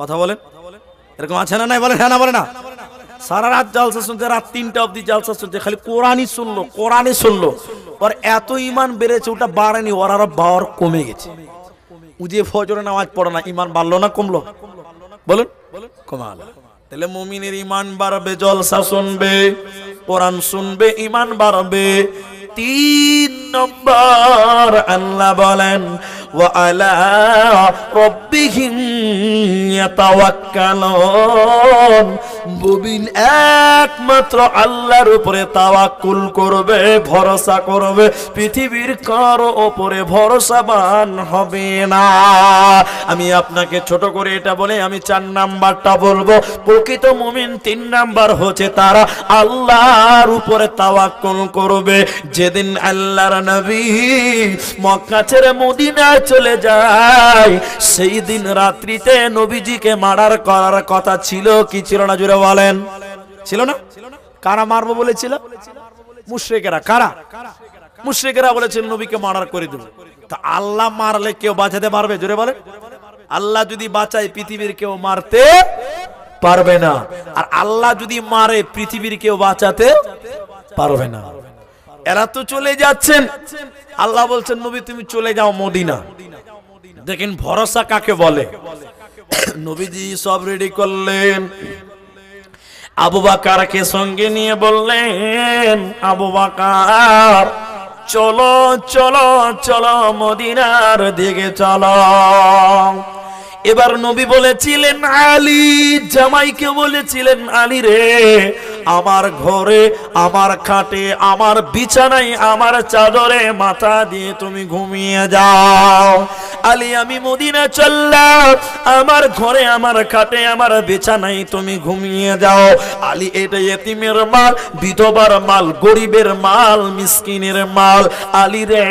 কথা বলেন এরকম আছে না নাই বলেন হ্যাঁ না বলে না সারা রাত জালসা শুনছে রাত তিনটা অবধি জালসা শুনছে খালি কোরআনই শুনলো কোরআনই শুনলো ওর এত ইমান বেড়েছে ওটা বাড়েনি ওর আরো বাওয়ার কমে গেছে উদিয়ে যে ফজরে নামাজ পড়ে না ইমান বাড়লো না কমলো বলুন কমালো তাহলে মুমিনের ইমান বাড়বে জলসা শুনবে কোরআন শুনবে ইমান বাড়বে তিন নম্বর আল্লাহ বলেন وعلى একমাত্র আল্লাহর উপরে তাওয়াকুল করবে ভরসা করবে পৃথিবীর কার ওপরে ভরসাবান হবে না আমি আপনাকে ছোট করে এটা বলে আমি চার নাম্বারটা বলবো প্রকৃত মুমিন তিন নাম্বার হচ্ছে তারা আল্লাহর উপরে তাওয়াকুল করবে যেদিন আল্লাহর নবী মক্কা ছেড়ে মদিনায় চলে যায় সেই দিন রাত্রিতে নবীজিকে মারার করার কথা ছিল কি ছিল না জুড়ে বলেন ছিল না কারা মারবো বলেছিল মুশ্রেকেরা কারা মুশ্রেকেরা বলেছিল নবীকে মারার করে দেবে তা আল্লাহ মারলে কেউ বাঁচাতে পারবে জোরে বলেন আল্লাহ যদি বাঁচায় পৃথিবীর কেউ মারতে পারবে না আর আল্লাহ যদি মারে পৃথিবীর কেউ বাঁচাতে পারবে না এরা তো চলে যাচ্ছেন আল্লাহ বলছেন নবী তুমি চলে যাও মদিনা দেখেন ভরসা কাকে বলে নবীজি সব রেডি করলেন আবু বাকারকে সঙ্গে নিয়ে বললেন আবু বাকার চলো চলো চলো মদিনার দিকে চলো এবার নবী বলেছিলেন আলী জামাইকে বলেছিলেন আলী রে আমার ঘরে আমার খাটে আমার বিছানায় আমার চাদরে মাথা দিয়ে তুমি ঘুমিয়ে যাও আলী আমি মদিনা চললাম আমার ঘরে আমার খাটে আমার বিছানায় তুমি ঘুমিয়ে যাও আলী এটা এতিমের মাল বিধবার মাল গরিবের মাল মিসকিনের মাল আলী রে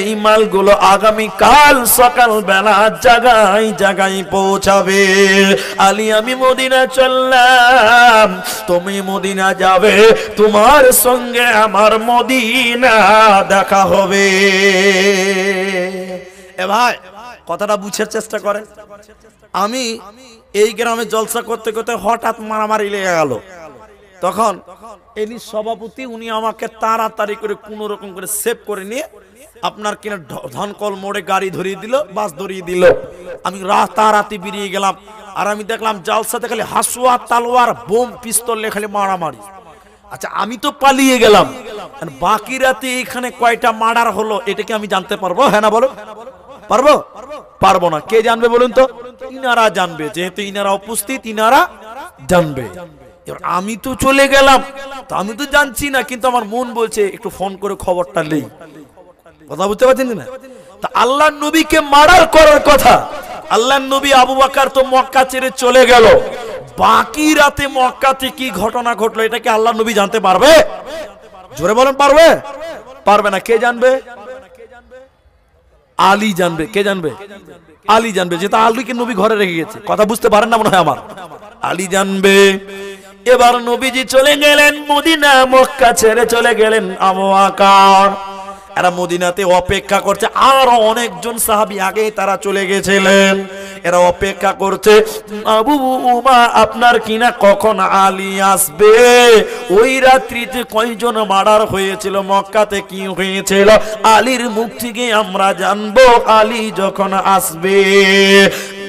এই মালগুলো আগামীকাল সকালবেলা জাগা যাই জায়গায় পৌঁছাবে আলী আমি মদিনা চললাম তুমি মদিনা যাবে তোমার সঙ্গে আমার মদিনা দেখা হবে এ ভাই কথাটা বুঝের চেষ্টা করে আমি এই গ্রামে জলসা করতে করতে হঠাৎ মারামারি লেগে গেল তখন এনি সভাপতি উনি আমাকে তাড়াতাড়ি করে কোনো রকম করে সেভ করে নিয়ে আপনার কিনা ধনকল মোড়ে গাড়ি ধরিয়ে দিল বাস ধরিয়ে দিল আমি রাতারাতি বেরিয়ে গেলাম আর আমি দেখলাম জালসাতে খালি হাসুয়া তালোয়ার বোম পিস্তল খালি মারামারি আচ্ছা আমি তো পালিয়ে গেলাম বাকি রাতে এখানে কয়টা মার্ডার হলো এটা কি আমি জানতে পারবো হ্যাঁ না বলো পারবো পারবো না কে জানবে বলুন তো ইনারা জানবে যেহেতু ইনারা উপস্থিত ইনারা জানবে আমি তো চলে গেলাম তো আমি তো জানছি না কিন্তু আমার মন বলছে একটু ফোন করে খবরটা নেই কথা বুঝতে পারছেন কিনা তা আল্লাহ নবীকে মারার করার কথা আল্লাহ নবী আবু বাকার তো মক্কা ছেড়ে চলে গেল বাকি রাতে মক্কাতে কি ঘটনা ঘটলো এটাকে কি আল্লাহ নবী জানতে পারবে জোরে বলেন পারবে পারবে না কে জানবে আলী জানবে কে জানবে আলী জানবে যেটা আলীকে নবী ঘরে রেখে গেছে কথা বুঝতে পারেন না মনে হয় আমার আলী জানবে এবার নবীজি চলে গেলেন মদিনা মক্কা ছেড়ে চলে গেলেন আবু আকার এরা মদিনাতে অপেক্ষা করছে আরো অনেকজন সাহাবি আগেই তারা চলে গেছিলেন এরা অপেক্ষা করছে আবু উমা আপনার কিনা কখন আলী আসবে ওই রাত্রিতে কয়জন মার্ডার হয়েছিল মক্কাতে কি হয়েছিল আলীর মুখ থেকে আমরা জানবো আলী যখন আসবে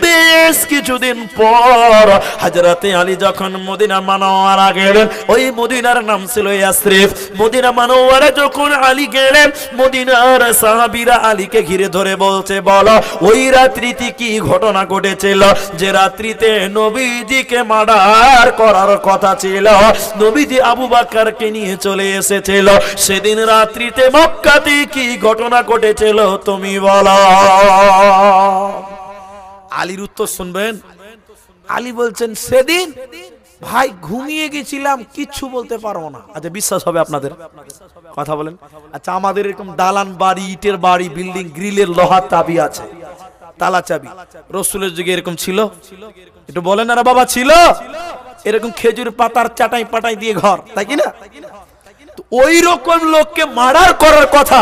বেশ কিছুদিন পর হাজরাতে আলী যখন মদিনা মানোয়ারা গেলেন ওই মদিনার নাম ছিল ইয়াসরিফ মদিনা মানোয়ারা যখন আলী গেলেন মদিনার সাহাবিরা আলীকে ঘিরে ধরে বলছে বলো ওই রাত্রিতে কি ঘটনা ঘটেছিল যে রাত্রিতে নবীজিকে মার্ডার করার কথা ছিল নবীজি আবু বাক্কারকে নিয়ে চলে এসেছিল সেদিন রাত্রিতে মক্কাতে কি ঘটনা ঘটেছিল তুমি বলো আলীর উত্তর শুনবেন আলী বলছেন সেদিন ভাই ঘুমিয়ে গেছিলাম কিচ্ছু বলতে পারবো না আচ্ছা বিশ্বাস হবে আপনাদের কথা বলেন আচ্ছা আমাদের এরকম দালান বাড়ি ইটের বাড়ি বিল্ডিং গ্রিলের লোহার চাবি আছে তালা চাবি রসুলের যুগে এরকম ছিল একটু বলেন না বাবা ছিল এরকম খেজুর পাতার চাটাই পাটাই দিয়ে ঘর তাই কি না ওই রকম লোককে মারার করার কথা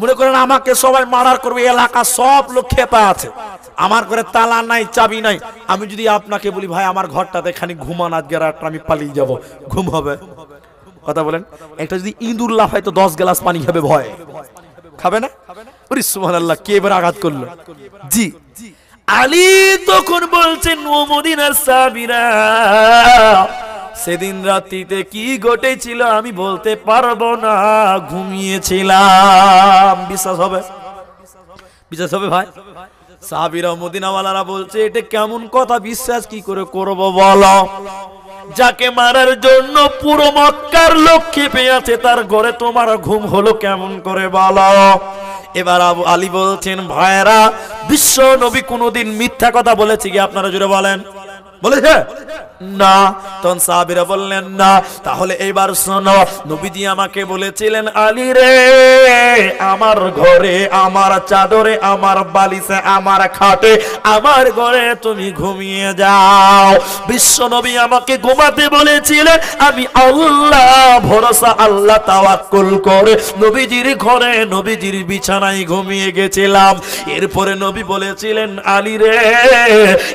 মনে করেন আমাকে সবাই মারার করবে এলাকা সব লোক খেপা আছে আমার ঘরে তালা নাই চাবি নাই আমি যদি আপনাকে বলি ভাই আমার ঘরটাতে খানি ঘুমান আজকে রাতটা আমি পালিয়ে যাব ঘুম হবে কথা বলেন একটা যদি ইঁদুর লাফায় তো দশ গ্লাস পানি খাবে ভয় খাবে না ওরে আল্লাহ কে এবার আঘাত করলো জি আলী তখন বলছেন ও সাবিরা সেদিন রাত্রিতে কি ঘটেছিল আমি বলতে পারবো না ঘুমিয়েছিলাম বিশ্বাস হবে বিশ্বাস হবে ভাই সাহাবিরা মদিনাওয়ালারা বলছে এটা কেমন কথা বিশ্বাস কি করে করব বলো যাকে মারার জন্য পুরো মক্কার লোক খেপে আছে তার ঘরে তোমার ঘুম হলো কেমন করে বলো এবার আবু আলী বলছেন ভাইরা বিশ্ব নবী কোনোদিন মিথ্যা কথা বলেছে কি আপনারা জুড়ে বলেন বলেছে না তখন সাহাবিরা বললেন না তাহলে এইবার শোনো নবীজি আমাকে বলেছিলেন আলী রে আমার ঘরে আমার চাদরে আমার বালিশে আমার খাটে আমার ঘরে তুমি ঘুমিয়ে যাও বিশ্ব নবী আমাকে ঘুমাতে বলেছিলেন আমি আল্লাহ ভরসা আল্লাহ তাওয়াক্কুল করে নবীজির ঘরে নবীজির বিছানায় ঘুমিয়ে গেছিলাম এরপরে নবী বলেছিলেন আলী রে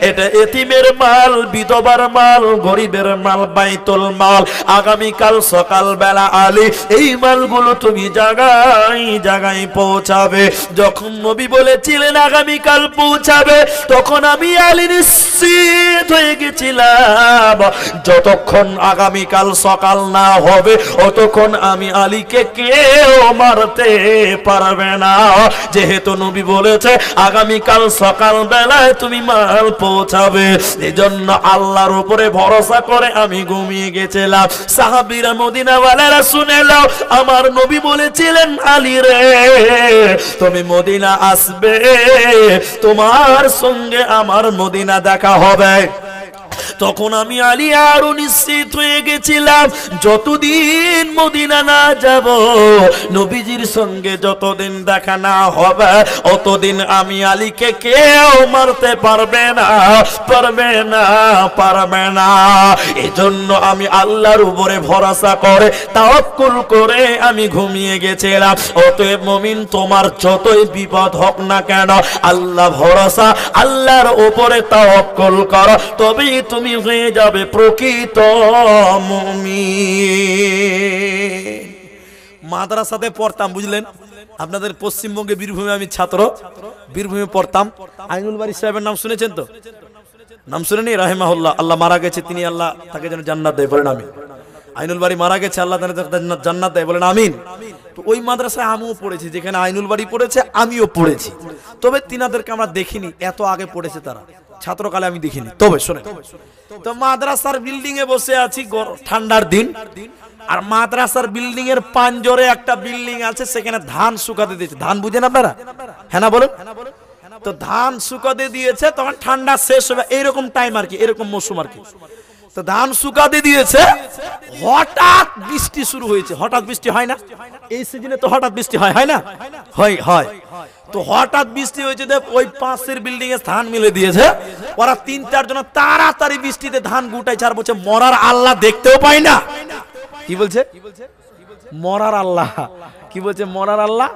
এটা এতিমের মাল বিধবার মাল মাল গরিবের মাল বাইতুল মাল আগামীকাল সকালবেলা আলী এই মালগুলো তুমি জাগাই জাগাই পৌঁছাবে যখন নবী বলেছিলেন আগামীকাল পৌঁছাবে তখন আমি আলী নিশ্চিত হয়ে গেছিলাম যতক্ষণ আগামীকাল সকাল না হবে অতক্ষণ আমি আলীকে কেউ মারতে পারবে না যেহেতু নবী বলেছে আগামীকাল সকালবেলায় তুমি মাল পৌঁছাবে এজন্য আল্লাহর উপর উপরে ভরসা করে আমি ঘুমিয়ে গেছিলাম সাহাবিরা মদিনাওয়ালারা শুনে নাও আমার নবী বলেছিলেন আলী রে তুমি মদিনা আসবে তোমার সঙ্গে আমার মদিনা দেখা হবে তখন আমি আলী আরো নিশ্চিত হয়ে গেছিলাম যতদিন মদিনা না যাব নবীজির সঙ্গে যতদিন দেখা না হবে অতদিন আমি আলীকে কেউ মারতে পারবে না পারবে না পারবে না এজন্য আমি আল্লাহর উপরে ভরসা করে তাওয়াক্কুল করে আমি ঘুমিয়ে গেছিলাম অতএব মুমিন তোমার যতই বিপদ হোক না কেন আল্লাহ ভরসা আল্লাহর উপরে তাওয়াক্কুল করো তবেই তুমি হয়ে যাবে প্রকৃত মুমিন মাদ্রাসাতে পড়তাম বুঝলেন আপনাদের পশ্চিমবঙ্গে বীরভূমে আমি ছাত্র বীরভূমে পড়তাম আইনুল বাড়ি সাহেবের নাম শুনেছেন তো নাম শুনেনি রাহেমাহুল্লাহ আল্লাহ মারা গেছে তিনি আল্লাহ তাকে যেন জান্নাত দেয় বলেন আমিন আইনুল বাড়ি মারা গেছে আল্লাহ জান্নাত দেয় বলেন আমিন তো ওই মাদ্রাসায় আমিও পড়েছি যেখানে আইনুল বাড়ি পড়েছে আমিও পড়েছি তবে তিনাদেরকে আমরা দেখিনি এত আগে পড়েছে তারা ছাত্রকালে আমি দেখিনি তবে শোনে তো মাদ্রাসার বিল্ডিং এ বসে আছি ঠান্ডার দিন আর মাদ্রাসার বিল্ডিং এর পাঞ্জরে একটা বিল্ডিং আছে সেখানে ধান শুকাতে দিয়েছে ধান বুঝেন আপনারা হ্যাঁ না বলেন তো ধান শুকাতে দিয়েছে তখন ঠান্ডা শেষ হবে এইরকম টাইম আর কি এরকম মৌসুম আর কি তো ধান শুকাতে দিয়েছে হঠাৎ বৃষ্টি শুরু হয়েছে হঠাৎ বৃষ্টি হয় না এই সিজনে তো হঠাৎ বৃষ্টি হয় হয় না হয় হয় তো হঠাৎ বৃষ্টি হয়েছে দেখ ওই পাশের বিল্ডিং এ ধান মিলে দিয়েছে ওরা তিন চারজন তাড়াতাড়ি বৃষ্টিতে ধান গুটাই চার বলছে মরার আল্লাহ দেখতেও পায় না কি বলছে মরার আল্লাহ কি বলছে মরার আল্লাহ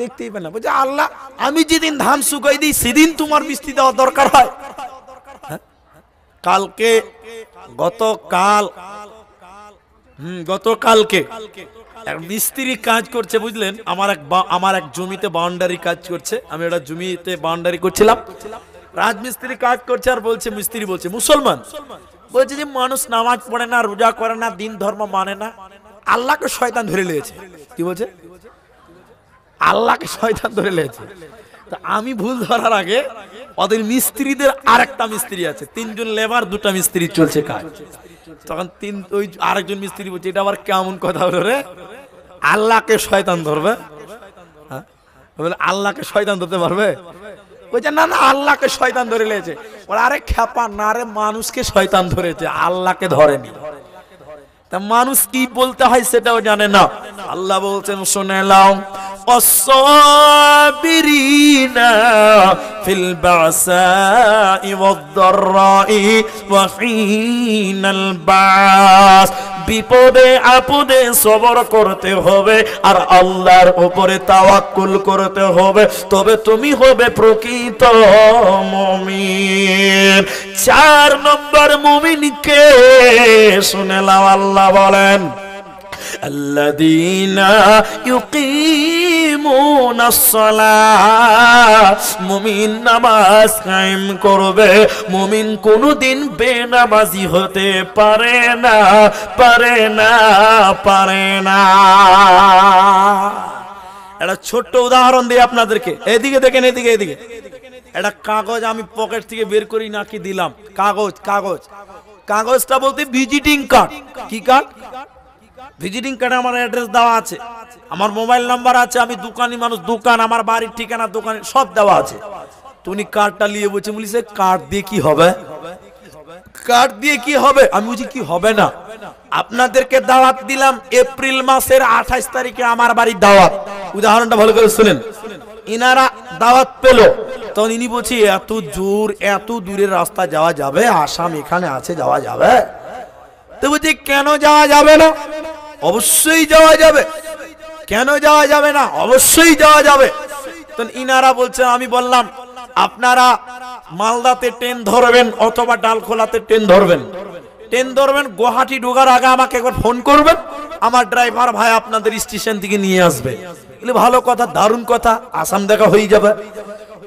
দেখতেই পেলাম বলছে আল্লাহ আমি যেদিন ধান শুকাই দিই সেদিন তোমার বৃষ্টি দেওয়া দরকার হয় হ্যাঁ? কালকে গতকাল হুম গতকালকে এক মিস্ত্রি কাজ করছে বুঝলেন আমার এক আমার এক জমিতে বাউন্ডারি কাজ করছে আমি ওটা জমিতে বাউন্ডারি করছিলাম রাজমিস্ত্রি কাজ করছে আর বলছে মিস্ত্রি বলছে মুসলমান বলছে যে মানুষ নামাজ পড়ে না রোজা করে না দিন ধর্ম মানে না আল্লাহকে শয়তান ধরে নিয়েছে কি বলছে আল্লাহকে শয়তান ধরে লেগেছে তা আমি ভুল ধরার আগে ওদের মিস্ত্রিদের আরেকটা মিস্ত্রি আছে তিনজন লেবার দুটা মিস্ত্রি চলছে কাজ তখন তিন ওই আরেকজন মিস্ত্রি বলছে এটা আবার কেমন কথা হলো রে আল্লাহকে শয়তান ধরবে হ্যাঁ? আল্লাহকে শয়তান ধরতে পারবে বলছে না না আল্লাহকে শয়তান ধরে লেগেছে ওরা আরে খ্যাপা না রে মানুষকে শয়তান ধরেছে আল্লাহকে ধরেনি তা মানুষ কি বলতে হয় সেটাও জানে না আল্লাহ বলছেন শুনে নাও والصابرين في البعساء والضراء وحين البعث বিপদে আপদে সবর করতে হবে আর আল্লাহর উপরে তাওয়াক্কুল করতে হবে তবে তুমি হবে প্রকৃত মুমিন চার নম্বর মুমিনকে শুনেলাম আল্লাহ বলেন আল্লাদিনা ইউকিমুনা সালাহ মুমিন নামাজ কায়েম করবে মুমিন কোনোদিন বেনামাজি হতে পারে না পারে না পারে না একটা ছোট্ট উদাহরণ দিই আপনাদেরকে এদিকে দেখেন এদিকে এদিকে একটা কাগজ আমি পকেট থেকে বের করি নাকি দিলাম কাগজ কাগজ কাগজটা বলতে ভিজিটিং কার্ড কি কার্ড ভিজিটিং কার্ডে আমার অ্যাড্রেস দেওয়া আছে আমার মোবাইল নাম্বার আছে আমি দোকানি মানুষ দোকান আমার বাড়ির ঠিকানা দোকান সব দেওয়া আছে তুমি কার্ডটা নিয়ে বলছি বলি সে কার্ড দিয়ে কি হবে কার্ড দিয়ে কি হবে আমি বুঝি কি হবে না আপনাদেরকে দাওয়াত দিলাম এপ্রিল মাসের আঠাইশ তারিখে আমার বাড়ির দাওয়াত উদাহরণটা ভালো করে শুনেন ইনারা দাওয়াত পেল তখন ইনি বলছি এত জোর এত দূরের রাস্তা যাওয়া যাবে আসাম এখানে আছে যাওয়া যাবে তো বলছি কেন যাওয়া যাবে না অবশ্যই যাওয়া যাবে কেন যাওয়া যাবে না অবশ্যই যাওয়া যাবে তো ইনারা বলছেন আমি বললাম আপনারা মালদাতে ট্রেন ধরবেন অথবা ডালখোলাতে ট্রেন ধরবেন ট্রেন ধরবেন গুয়াহাটি ঢোকার আগে আমাকে একবার ফোন করবেন আমার ড্রাইভার ভাই আপনাদের স্টেশন থেকে নিয়ে আসবে এগুলো ভালো কথা দারুণ কথা আসাম দেখা হয়ে যাবে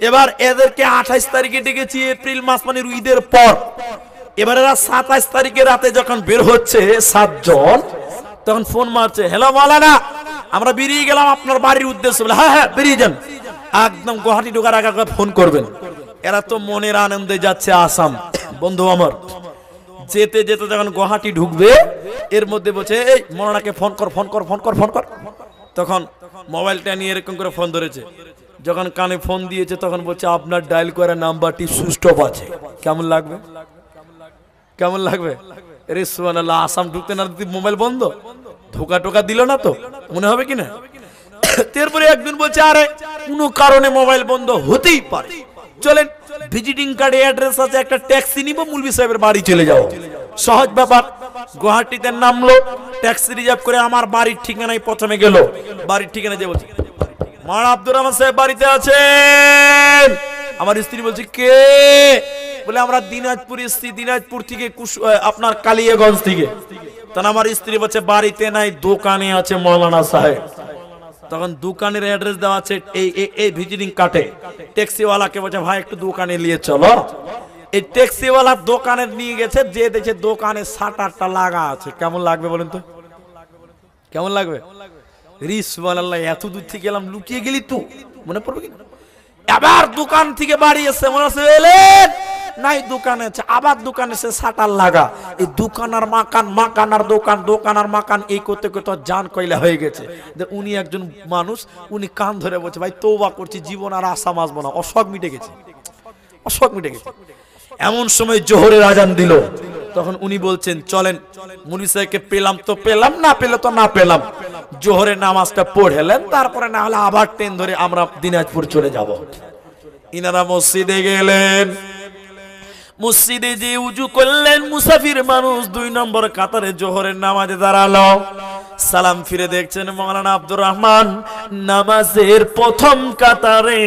এবার এদেরকে আঠাইশ তারিখে ডেকেছি এপ্রিল মাস মানে ঈদের পর এবার এরা সাতাইশ তারিখে রাতে যখন বের হচ্ছে সাতজন তখন ফোন মারছে হ্যালো মালানা আমরা বেরিয়ে গেলাম আপনার বাড়ির উদ্দেশ্য বলে হ্যাঁ হ্যাঁ বেরিয়ে যান একদম গুহাটি ঢোকার আগে ফোন করবেন এরা তো মনের আনন্দে যাচ্ছে আসাম বন্ধু আমার যেতে যেতে যখন গুহাটি ঢুকবে এর মধ্যে বলছে এই মনানাকে ফোন কর ফোন কর ফোন কর ফোন কর তখন মোবাইলটা নিয়ে এরকম করে ফোন ধরেছে যখন কানে ফোন দিয়েছে তখন বলছে আপনার ডায়াল করা নাম্বারটি সুইচ অফ আছে কেমন লাগবে কেমন লাগবে রেসুয়ান আসাম ঢুকতে না মোবাইল বন্ধ ধোকা টোকা দিল না তো মনে হবে কিনা তারপরে একদিন বলছে আরে কোনো কারণে মোবাইল বন্ধ হতেই পারে চলেন ভিজিটিং কার্ডে অ্যাড্রেস আছে একটা ট্যাক্সি নিব মুলবি সাহেবের বাড়ি চলে যাও সহজ ব্যাপার গুয়াহাটিতে নামলো ট্যাক্সি রিজার্ভ করে আমার বাড়ির ঠিকানায় প্রথমে গেল বাড়ির ঠিকানা যে বলছে মার আব্দুর রহমান সাহেব বাড়িতে আছেন আমার স্ত্রী বলছে কে বলে আমরা দিনাজপুর এসছি দিনাজপুর থেকে আপনার কালিয়াগঞ্জ থেকে তখন আমার স্ত্রী বলছে বাড়িতে নাই দোকানে আছে মৌলানা সাহেব তখন দোকানের অ্যাড্রেস দেওয়া আছে এই এই ভিজিটিং কার্ডে ট্যাক্সিওয়ালাকে বলছে ভাই একটু দোকানে নিয়ে চলো এই ট্যাক্সিওয়ালার দোকানে নিয়ে গেছে যে দেখে দোকানে সাত আটটা লাগা আছে কেমন লাগবে বলেন তো কেমন লাগবে রিস আল্লাহ এত দূর থেকে গেলাম লুকিয়ে গেলি তো মনে পড়বে কি আবার দোকান থেকে বাড়িয়েছে মনে হচ্ছে এলেন নাই দোকানে আছে আবার দোকানে সে সাটার লাগা এই দোকানার মাকান মাকানার দোকান দোকানার মাকান এই করতে করতে জান কয়লা হয়ে গেছে যে উনি একজন মানুষ উনি কান ধরে বলছে ভাই তৌবা করছি জীবন আর আশা মাসবো না অসক মিটে গেছে অসক মিটে গেছে এমন সময় জোহরের আজান দিল তখন উনি বলছেন চলেন মুনি সাহেবকে পেলাম তো পেলাম না পেলে তো না পেলাম জোহরের নামাজটা পড়েলেন তারপরে না হলে আবার ট্রেন ধরে আমরা দিনাজপুর চলে যাব ইনারা মসজিদে গেলেন মসজিদে যে উজু করলেন মুসাফির মানুষ দুই নম্বর কাতারে জোহরের নামাজে দাঁড়ালো সালাম ফিরে দেখছেন মৌলানা আব্দুর রহমান নামাজের প্রথম কাতারে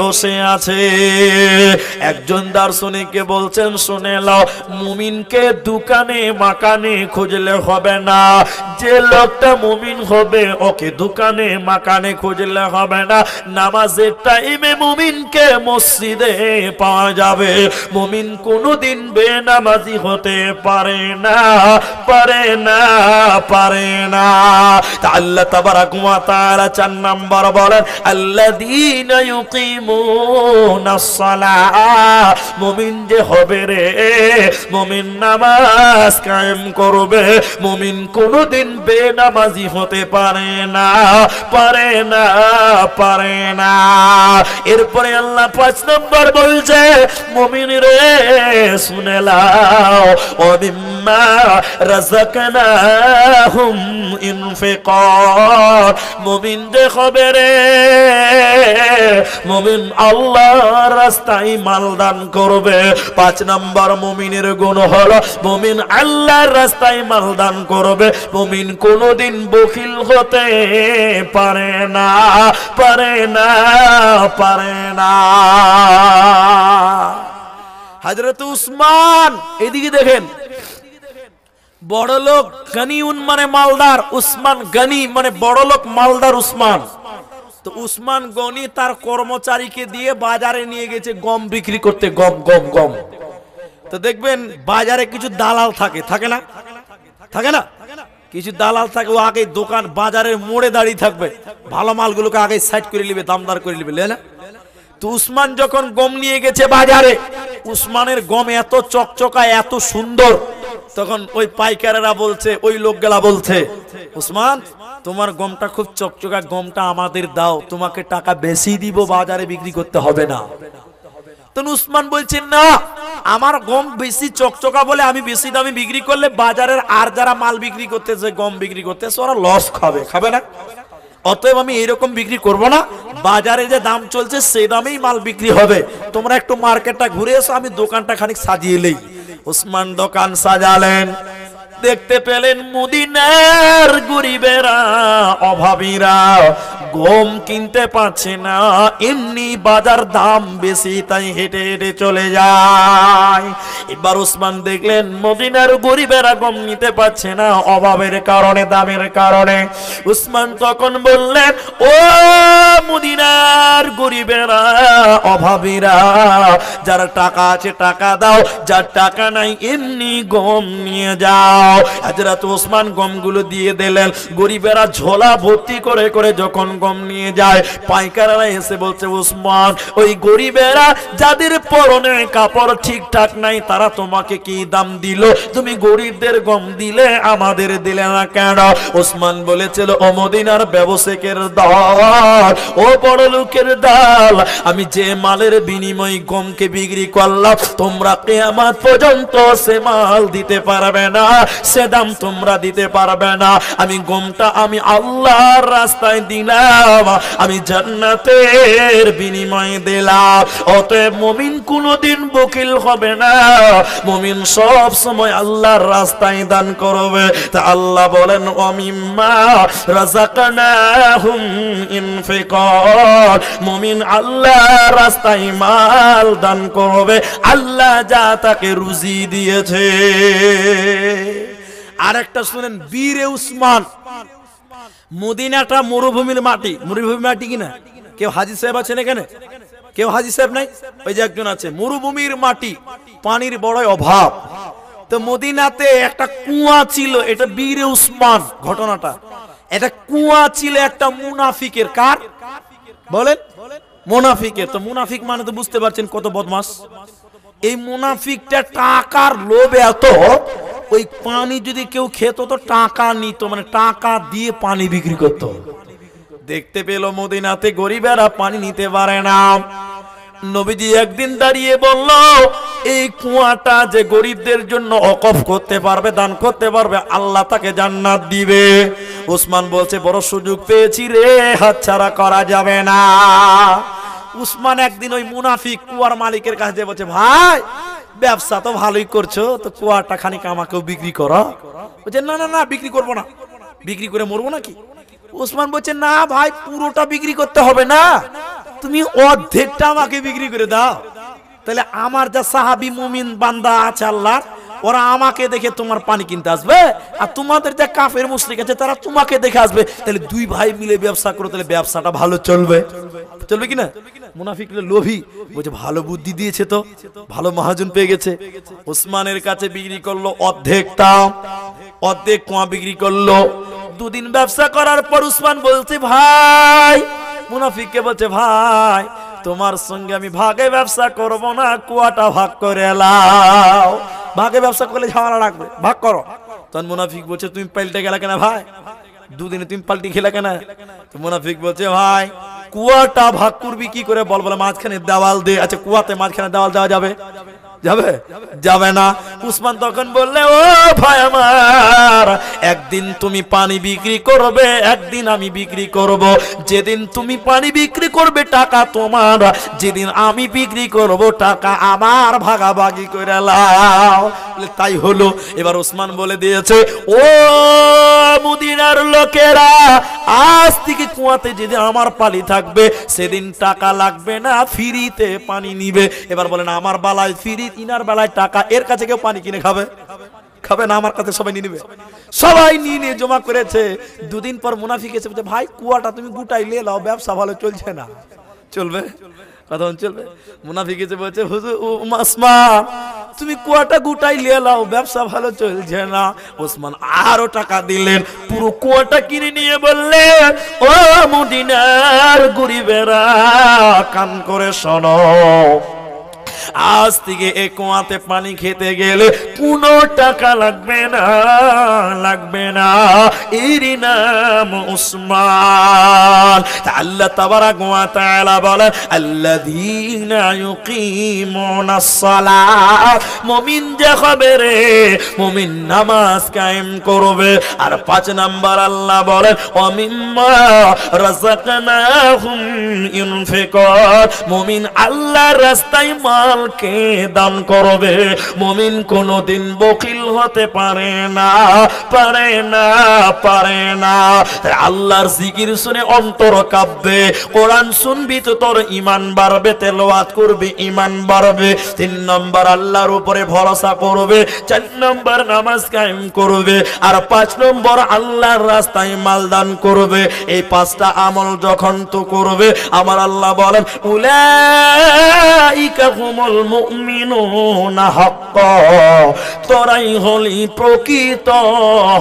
বসে আছে একজন দার্শনিককে বলছেন শুনে লাও মুমিনকে দোকানে মাকানে খুঁজলে হবে না যে লোকটা মুমিন হবে ওকে দোকানে মাকানে খুঁজলে হবে না নামাজের টাইমে মুমিনকে মসজিদে পাওয়া যাবে মুমিন কো কোনদিন বেনামাজি হতে পারে না পারে না পারে না তা আল্লাহ তাবারাক ওয়া তাআলা চার নাম্বার বলেন আল্লাযীনা দিন সালাহ মুমিন যে হবে রে মুমিন নামাজ কায়েম করবে মুমিন কোনদিন বেনামাজি হতে পারে না পারে না পারে না এরপরে আল্লাহ পাঁচ নম্বর বলছে মুমিন রে শুনে লাও অমিম্মা রাজাকানাহুম ইনফিকার মুমিন দে রে মুমিন আল্লাহর রাস্তায় মাল দান করবে পাঁচ নাম্বার মুমিনের গুণ হলো মুমিন আল্লাহর রাস্তায় মাল দান করবে মুমিন কোনোদিন বকিল হতে পারে না পারে না পারে না হাজরত উসমান এদিকে দেখেন বড় লোক উন মানে মালদার উসমান গনি মানে বড় লোক মালদার উসমান তো উসমান গনি তার কর্মচারীকে দিয়ে বাজারে নিয়ে গেছে গম বিক্রি করতে গম গম গম তো দেখবেন বাজারে কিছু দালাল থাকে থাকে না থাকে না কিছু দালাল থাকে ও আগে দোকান বাজারের মোড়ে দাঁড়িয়ে থাকবে ভালো মালগুলোকে আগে সাইড করে নিবে দামদার করে নিবে না তো উসমান যখন গম নিয়ে গেছে বাজারে উসমানের গম এত চকচকা এত সুন্দর তখন ওই পাইকারেরা বলছে ওই লোকগুলা বলছে উসমান তোমার গমটা খুব চকচকা গমটা আমাদের দাও তোমাকে টাকা বেশি দিব বাজারে বিক্রি করতে হবে না তখন উসমান বলছেন না আমার গম বেশি চকচকা বলে আমি বেশি দামে বিক্রি করলে বাজারের আর যারা মাল বিক্রি করতেছে গম বিক্রি করতেছে ওরা লস খাবে খাবে না অতএব আমি এরকম বিক্রি করব না বাজারে যে দাম চলছে সেই দামেই মাল বিক্রি হবে তোমরা একটু মার্কেটটা ঘুরে এসো আমি দোকানটা খানিক সাজিয়ে নেই উসমান দোকান সাজালেন দেখতে পেলেন মুদিনার গরিবেরা অভাবীরা গম কিনতে পারছে না এমনি বাজার দাম বেশি তাই হেঁটে হেঁটে চলে যায় এবার উসমান দেখলেন মদিনার গরিবেরা গম নিতে পারছে না অভাবের কারণে দামের কারণে উসমান তখন বললেন ও মদিনার গরিবেরা অভাবীরা যারা টাকা আছে টাকা দাও যার টাকা নাই এমনি গম নিয়ে যাও দাও হাজরাত ওসমান গমগুলো দিয়ে দিলেন গরিবেরা ঝোলা ভর্তি করে করে যখন গম নিয়ে যায় পাইকাররা এসে বলছে ওসমান ওই গরিবেরা যাদের পরনে কাপড় ঠিকঠাক নাই তারা তোমাকে কি দাম দিল তুমি গরিবদের গম দিলে আমাদের দিলে না কেন ওসমান বলেছিল অমদিনার ব্যবসায়িকের দল ও বড় লোকের দল আমি যে মালের বিনিময় গমকে বিক্রি করলাম তোমরা কেয়ামাত পর্যন্ত সে মাল দিতে পারবে না সে দাম তোমরা দিতে পারবে না আমি গমটা আমি আল্লাহর রাস্তায় দিলাম আমি জান্নাতের বিনিময়ে দিলাম অতএব মমিন কোনোদিন বকিল হবে না মমিন সব সময় আল্লাহর রাস্তায় দান করবে তা আল্লাহ বলেন অমিম্মা রাজাকানাহুম ইনফিকর মমিন আল্লাহ রাস্তায় মাল দান করবে আল্লাহ যা তাকে রুজি দিয়েছে আর একটা শুনেন বীরে উসমান মদিনাটা মরুভূমির মাটি মরুভূমির মাটি কিনা কেউ হাজি সাহেব আছেন এখানে কেউ হাজি সাহেব নাই ওই যে একজন আছে মরুভূমির মাটি পানির বড় অভাব তো মদিনাতে একটা কুয়া ছিল এটা বীর উসমান ঘটনাটা এটা কুয়া ছিল একটা মুনাফিকের কার বলেন মুনাফিকের তো মুনাফিক মানে তো বুঝতে পারছেন কত বদমাস এই মুনাফিকটা টাকার লোভে এত ওই পানি যদি কেউ খেত তো টাকা নিত মানে টাকা দিয়ে পানি বিক্রি করত দেখতে পেল মদিনাতে গরিবেরা পানি নিতে পারে না নবীজি একদিন দাঁড়িয়ে বলল এই কুয়াটা যে গরিবদের জন্য অকফ করতে পারবে দান করতে পারবে আল্লাহ তাকে জান্নাত দিবে উসমান বলছে বড় সুযোগ পেয়েছি রে হাতছাড়া করা যাবে না উসমান একদিন ওই মুনাফিক কুয়ার মালিকের কাছে বলছে ভাই ব্যবসা তো ভালোই করছো তো কুয়াটা খানিক আমাকেও বিক্রি করো বলছে না না না বিক্রি করব না বিক্রি করে মরবো নাকি ওসমান বলছে না ভাই পুরোটা বিক্রি করতে হবে না তুমি অর্ধেকটা আমাকে বিক্রি করে দাও তাহলে আমার যা সাহাবি মুমিন বান্দা আছে আল্লাহ ওরা আমাকে দেখে তোমার পানি কিনতে আসবে আর তোমাদের যে কাফের মুসলিক আছে তারা তোমাকে দেখে আসবে তাহলে দুই ভাই মিলে ব্যবসা করো তাহলে ব্যবসাটা ভালো চলবে চলবে কিনা মুনাফিকরা লোভী বলছে ভালো বুদ্ধি দিয়েছে তো ভালো মহাজন পেয়ে গেছে ওসমানের কাছে বিক্রি করলো অর্ধেক দাম অর্ধেক কোয়া বিক্রি করলো দুদিন ব্যবসা করার পর উসমান বলছে ভাই মুনাফিককে বলছে ভাই তোমার সঙ্গে আমি ভাগে ব্যবসা করব না কুয়াটা ভাগ করে এলাও ভাগে ব্যবসা করলে ঝামেলা রাখবে ভাগ করো তখন মুনাফিক বলছে তুমি পাল্টে গেলে কেনা ভাই দুদিনে তুমি পাল্টি খেলে কেনা তো মুনাফিক বলছে ভাই কুয়াটা ভাগ করবি কি করে বল বলে মাঝখানে দেওয়াল দে আচ্ছা কুয়াতে মাঝখানে দেওয়াল দেওয়া যাবে যাবে যাবে না উসমান তখন বললে ও ভাই আমার একদিন তুমি পানি বিক্রি করবে একদিন আমি বিক্রি করব যেদিন তুমি পানি বিক্রি করবে টাকা তোমার যেদিন আমি বিক্রি করব টাকা আমার ভাগাভাগি করে লাও তাই হলো এবার উসমান বলে দিয়েছে ও মুদিনার লোকেরা আজ থেকে কুয়াতে যেদিন আমার পালি থাকবে সেদিন টাকা লাগবে না ফিরিতে পানি নিবে এবার বলেন আমার বালায় ফিরি ইনার বেলায় টাকা এর কাছে কেউ পানি কিনে খাবে খাবে না আমার কাছে সবাই নিয়ে নিবে সবাই নিয়ে নিয়ে জমা করেছে দুদিন পর মুনাফি গেছে বলছে ভাই কুয়াটা তুমি গুটাই নিয়ে লাও ব্যবসা ভালো চলছে না চলবে কথা চলবে মুনাফি গেছে বলছে হুজুর মাসমা তুমি কুয়াটা গুটাই নিয়ে লাও ব্যবসা ভালো চলছে না ওসমান আরো টাকা দিলেন পুরো কুয়াটা কিনে নিয়ে বললেন ও মদিনার গরিবেরা কান করে শোনো আজ থেকে এ কুয়াতে পানি খেতে গেলে কোনো টাকা লাগবে না লাগবে না এরই নাম উসমান আল্লাহ তাবারা গোয়া তালা বলেন আল্লাহ মমিন যে হবে রে মমিন নামাজ কায়েম করবে আর পাঁচ নাম্বার আল্লাহ বলে অমিম্মা রাজাকানাহুম ইউনফিকর মমিন আল্লাহর রাস্তায় মা মালকে দান করবে মমিন কোনদিন বকিল হতে পারে না পারে না পারে না আল্লাহর জিকির শুনে অন্তর কাঁপবে কোরআন শুনবি তো তোর ইমান বাড়বে তেলোয়াত করবি ইমান বাড়বে তিন নম্বর আল্লাহর উপরে ভরসা করবে চার নম্বর নামাজ কায়েম করবে আর পাঁচ নম্বর আল্লাহর রাস্তায় মাল দান করবে এই পাঁচটা আমল যখন তো করবে আমার আল্লাহ বলেন উলাইকা হুম হুমুল মুমিনুনা হক তোরাই হলি প্রকৃত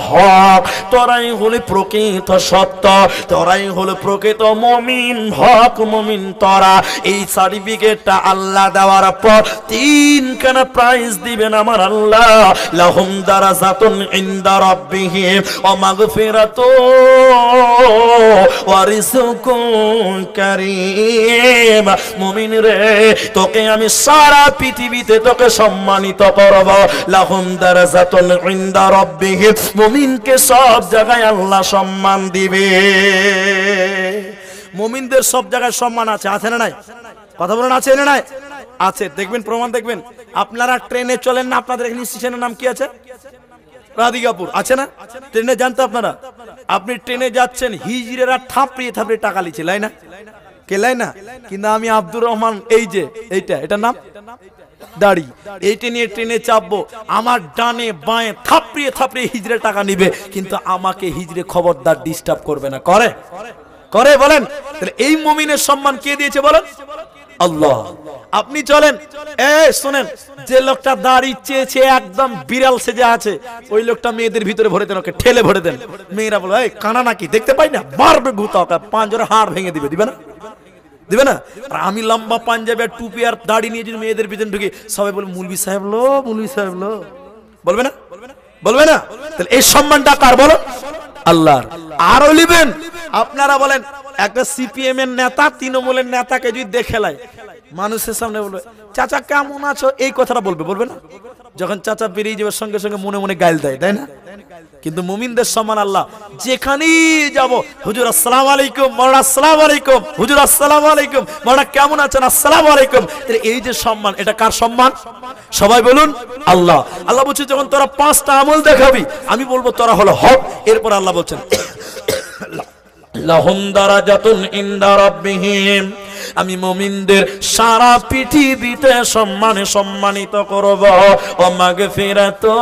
হক তোরাই হলি প্রকৃত সত্য তোরাই হলো প্রকৃত মমিন হক মমিন তোরা এই সার্টিফিকেটটা আল্লাহ দেওয়ার পর তিন কেন প্রাইজ দিবেন আমার আল্লাহ লাহুম দারাজাতুন ইনদা রাব্বিহিম ওয়া মাগফিরাতু ওয়া রিজকুন কারীম মমিন রে তোকে আমি সারা পৃথিবীতে তোকে সম্মানিত করব লাহুম দারাজাতুন ইনদা রব্বিহিম মুমিনকে সব জায়গায় আল্লাহ সম্মান দিবে মুমিনদের সব জায়গায় সম্মান আছে আছে না নাই কথা বলেন আছে না নাই আছে দেখবেন প্রমাণ দেখবেন আপনারা ট্রেনে চলেন না আপনাদের এখানে স্টেশনের নাম কি আছে রাধিকাপুর আছে না ট্রেনে জানতো আপনারা আপনি ট্রেনে যাচ্ছেন হিজিরেরা থাপড়িয়ে থাপড়িয়ে টাকা লিচ্ছে তাই না কেলাই না কিন্তু আমি আব্দুর রহমান এই যে এইটা এটা নাম দাড়ি এইটা নিয়ে ট্রেনে চাপবো আমার ডানে বাঁয়ে থাপড়িয়ে থাপড়িয়ে হিজড়ে টাকা নিবে কিন্তু আমাকে হিজড়ে খবরদার ডিস্টার্ব করবে না করে করে বলেন এই মমিনের সম্মান কে দিয়েছে বলেন আল্লাহ আপনি চলেন এ শোনেন যে লোকটা দাড়ি চেয়েছে একদম বিড়াল সেজে আছে ওই লোকটা মেয়েদের ভিতরে ভরে দেন ওকে ঠেলে ভরে দেন মেয়েরা বলো এই কানা নাকি দেখতে পাই না মারবে ভূত পাঁচ জোরে হাড় ভেঙে দিবে দিবে না দেবে না আর আমি লম্বা পাঞ্জাবি আর টুপি আর দাড়ি নিয়ে যদি মেয়েদের পিছনে ঢুকি সবাই বলবে মুলবি সাহেব লো মুলবি সাহেব লো বলবে না বলবে না তাহলে এই সম্মানটা কার বলো আল্লাহর আরো লিবেন আপনারা বলেন একটা সিপিএম এর নেতা তৃণমূলের নেতাকে যদি দেখে লাই মানুষের সামনে বলবে চাচা কেমন আছো এই কথাটা বলবে বলবে না যখন চাচা পেরিয়ে যাবে সঙ্গে সঙ্গে মনে মনে গাইল দেয় তাই না কিন্তু মুমিনদের সম্মান আল্লাহ যেখানেই যাব হুজুর আসসালাম আলাইকুম মরা আসসালাম আলাইকুম হুজুর আসসালাম আলাইকুম মরা কেমন আছেন আসসালাম আলাইকুম এই যে সম্মান এটা কার সম্মান সবাই বলুন আল্লাহ আল্লাহ বলছে যখন তোরা পাঁচটা আমল দেখাবি আমি বলবো তোরা হলো হক এরপর আল্লাহ বলছেন লাহুম দারাজাতুন ইনদা রাব্বিহিম আমি মমিনদের সারা পৃথিবীতে সম্মানে সম্মানিত করব ফেরা তো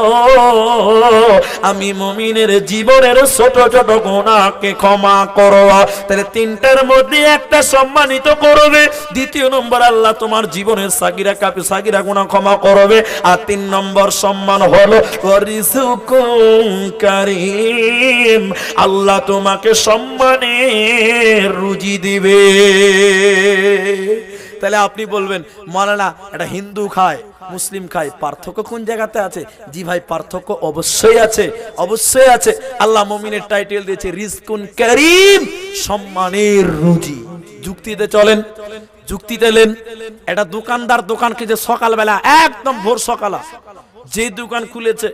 আমি মমিনের জীবনের ছোট ছোট গোনাকে ক্ষমা করো তাহলে তিনটার মধ্যে একটা সম্মানিত করবে দ্বিতীয় নম্বর আল্লাহ তোমার জীবনের সাগিরা কাপে সাকিরা গোনা ক্ষমা করবে আর তিন নম্বর সম্মান হলো কারিম আল্লাহ তোমাকে সম্মানে রুজি দিবে তাহলে আপনি বলবেন মরানা এটা হিন্দু খায় মুসলিম খায় পার্থক্য কোন জায়গাতে আছে জি ভাই পার্থক্য অবশ্যই আছে অবশ্যই আছে আল্লাহ মমিনের টাইটেল দিয়েছে রিজকুন করিম সম্মানের রুজি যুক্তিতে চলেন যুক্তি দিলেন এটা দোকানদার দোকানকে যে সকালবেলা একদম ভোর সকালা যে দোকান খুলেছে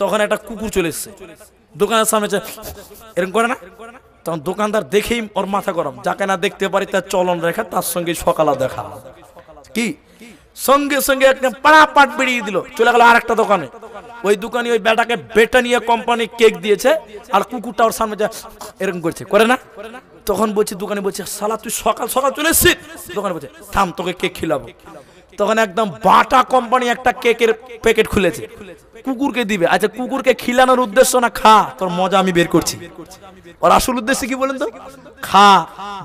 তখন একটা কুকুর চলে এসছে দোকানের সামনে এরকম করে না তখন দোকানদার দেখেই ওর মাথা গরম যাকে না দেখতে পারি তার চলন রেখা তার সঙ্গে সকালা দেখা কি সঙ্গে সঙ্গে একটা পাড়া পাট বেরিয়ে দিল চলে গেল আর একটা দোকানে ওই দোকানে ওই বেটাকে বেটানিয়া কোম্পানি কেক দিয়েছে আর কুকুরটা ওর সামনে যা এরকম করছে করে না তখন বলছি দোকানে বলছে সালা তুই সকাল সকাল চলে এসছিস দোকানে বলছে থাম তোকে কেক খিলাবো তখন একদম বাটা কোম্পানি একটা কেকের প্যাকেট খুলেছে কুকুরকে দিবে আচ্ছা কুকুরকে খিলানোর উদ্দেশ্য না খা তোর মজা আমি বের করছি ওর আসল উদ্দেশ্য কি বলেন তো খা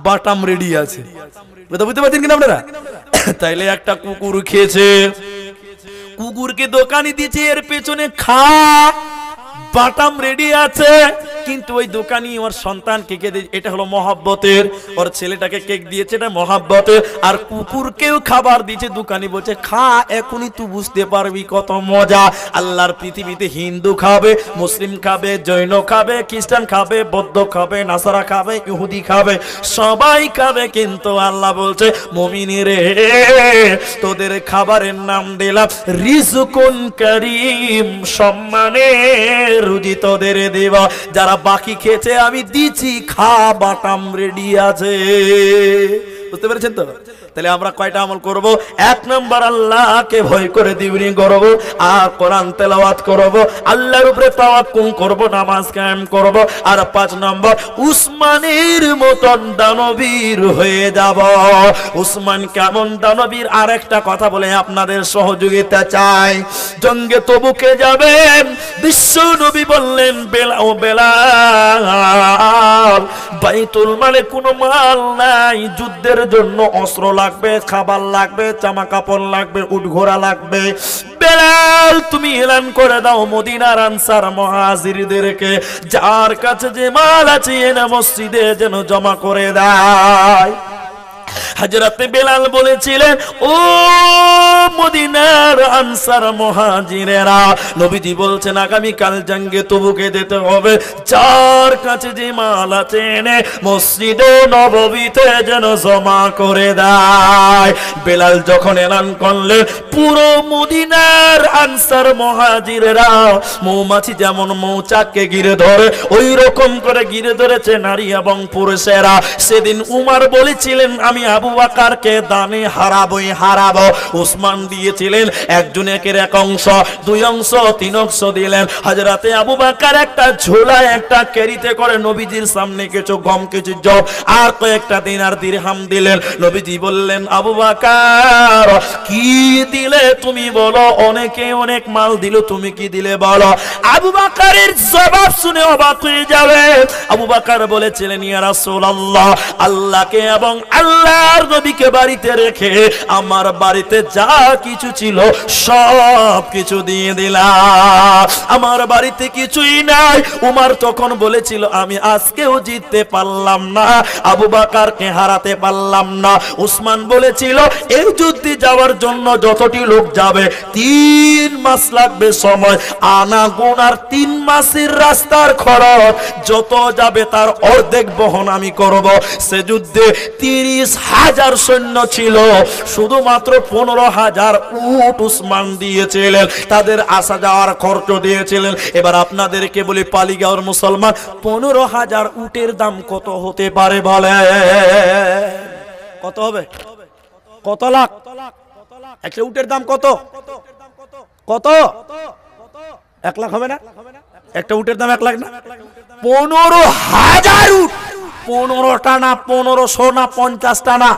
বাটাম রেডি আছে বুঝতে পারছেন কিনা আপনারা তাইলে একটা কুকুর খেয়েছে কুকুরকে দোকানি দিয়েছে এর পেছনে খা বাটাম রেডি আছে কিন্তু ওই দোকানি ওর সন্তানকে কেঁদে এটা হলো মহাব্বতের ওর ছেলেটাকে কেক দিয়েছে এটা মহাব্বতের আর কুকুরকেও খাবার দিয়েছে দোকানি বলছে খা এখনই তুই বুঝতে পারবি কত মজা আল্লাহর পৃথিবীতে হিন্দু খাবে মুসলিম খাবে জৈন খাবে খ্রিস্টান খাবে বৌদ্ধ খাবে নাসারা খাবে ইহুদি খাবে সবাই খাবে কিন্তু আল্লাহ বলছে মমিনী রে তোদের খাবারের নাম দিলাম রিজুকুন করিম সম্মানের রুজি তোদের দেব যারা বাকি খেয়েছে আমি দিছি খা বাটাম রেডি আছে বুঝতে পেরেছেন তো তাহলে আমরা কয়টা আমল করব এক নম্বর আল্লাহকে ভয় করে দিবনি করব আর কোরআন তেলাওয়াত করব আল্লাহর উপরে তাওয়াক্কুল করব নামাজ কায়েম করব আর পাঁচ নম্বর উসমানের মতন দানবীর হয়ে যাব উসমান কেমন দানবীর আর একটা কথা বলে আপনাদের সহযোগিতা চাই জঙ্গে তবুকে যাবেন বিশ্ব নবী বললেন বেলা ও বেলা বাইতুল মালে কোনো মাল নাই যুদ্ধের জন্য অস্ত্র লাগে লাগবে খাবার লাগবে জামা কাপড় লাগবে উঠঘোড়া লাগবে বেলাল তুমি এলান করে দাও মদিনার আনসার মহাজিরদেরকে যার কাছে যে মাল আছে এনে মসজিদে যেন জমা করে দেয় হাজরাতে বেলাল বলেছিলেন ও মদিনার আনসার মহাজিরেরা নবীজি বলছেন আগামীকাল জাঙ্গে তবুকে দিতে হবে চার কাছে যে মাল আছে এনে মসজিদে নববীতে যেন জমা করে দেয় বেলাল যখন এলান করলেন পুরো মদিনার আনসার মহাজিরেরা মৌমাছি যেমন মৌচাককে ঘিরে ধরে ওই রকম করে ঘিরে ধরেছে নারী এবং পুরুষেরা সেদিন উমার বলেছিলেন আমি আবু আকারকে দানে হারাবই হারাবো উসমান দিয়েছিলেন একজন একের এক অংশ দুই অংশ তিন অংশ দিলেন হাজরাতে আবু বাকার একটা ঝোলা একটা কেরিতে করে নবীজির সামনে কিছু গম কিছু জব আর কয়েকটা দিন আর দিরহাম দিলেন নবীজি বললেন আবু বাকার কি দিলে তুমি বলো অনেকে অনেক মাল দিল তুমি কি দিলে বলো আবু বাকারের জবাব শুনে অবাক হয়ে যাবে আবু বাকার বলেছিলেন ইয়া রাসূলুল্লাহ আল্লাহকে এবং আল্লাহ আমার নবীকে বাড়িতে রেখে আমার বাড়িতে যা কিছু ছিল সব কিছু দিয়ে দিলাম আমার বাড়িতে কিছুই নাই উমার তখন বলেছিল আমি আজকেও জিততে পারলাম না আবু বাকারকে হারাতে পারলাম না উসমান বলেছিল এই যুদ্ধে যাওয়ার জন্য যতটি লোক যাবে তিন মাস লাগবে সময় আনা গোনার তিন মাসের রাস্তার খরচ যত যাবে তার অর্ধেক বহন আমি করব সে যুদ্ধে তিরিশ হাজার সৈন্য ছিল শুধুমাত্র পনেরো হাজার উট উসমান দিয়েছিলেন তাদের আসা যাওয়ার খরচ দিয়েছিলেন এবার আপনাদেরকে বলি পালিগাঁওর মুসলমান পনেরো হাজার উটের দাম কত হতে পারে বলে কত হবে কত লাখ একটা উটের দাম কত কত এক লাখ হবে না একটা উটের দাম এক লাখ না পনেরো হাজার উট পনেরোটা না পনেরোশো না পঞ্চাশটা না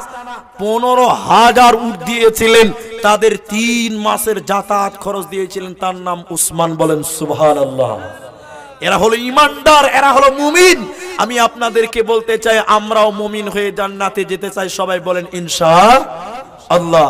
পনেরো হাজার উঠ দিয়েছিলেন তাদের তিন মাসের যাতায়াত খরচ দিয়েছিলেন তার নাম উসমান বলেন সুবহান আল্লাহ এরা হলো ইমানদার এরা হলো মুমিন আমি আপনাদেরকে বলতে চাই আমরাও মুমিন হয়ে জান্নাতে যেতে চাই সবাই বলেন ইনশা আল্লাহ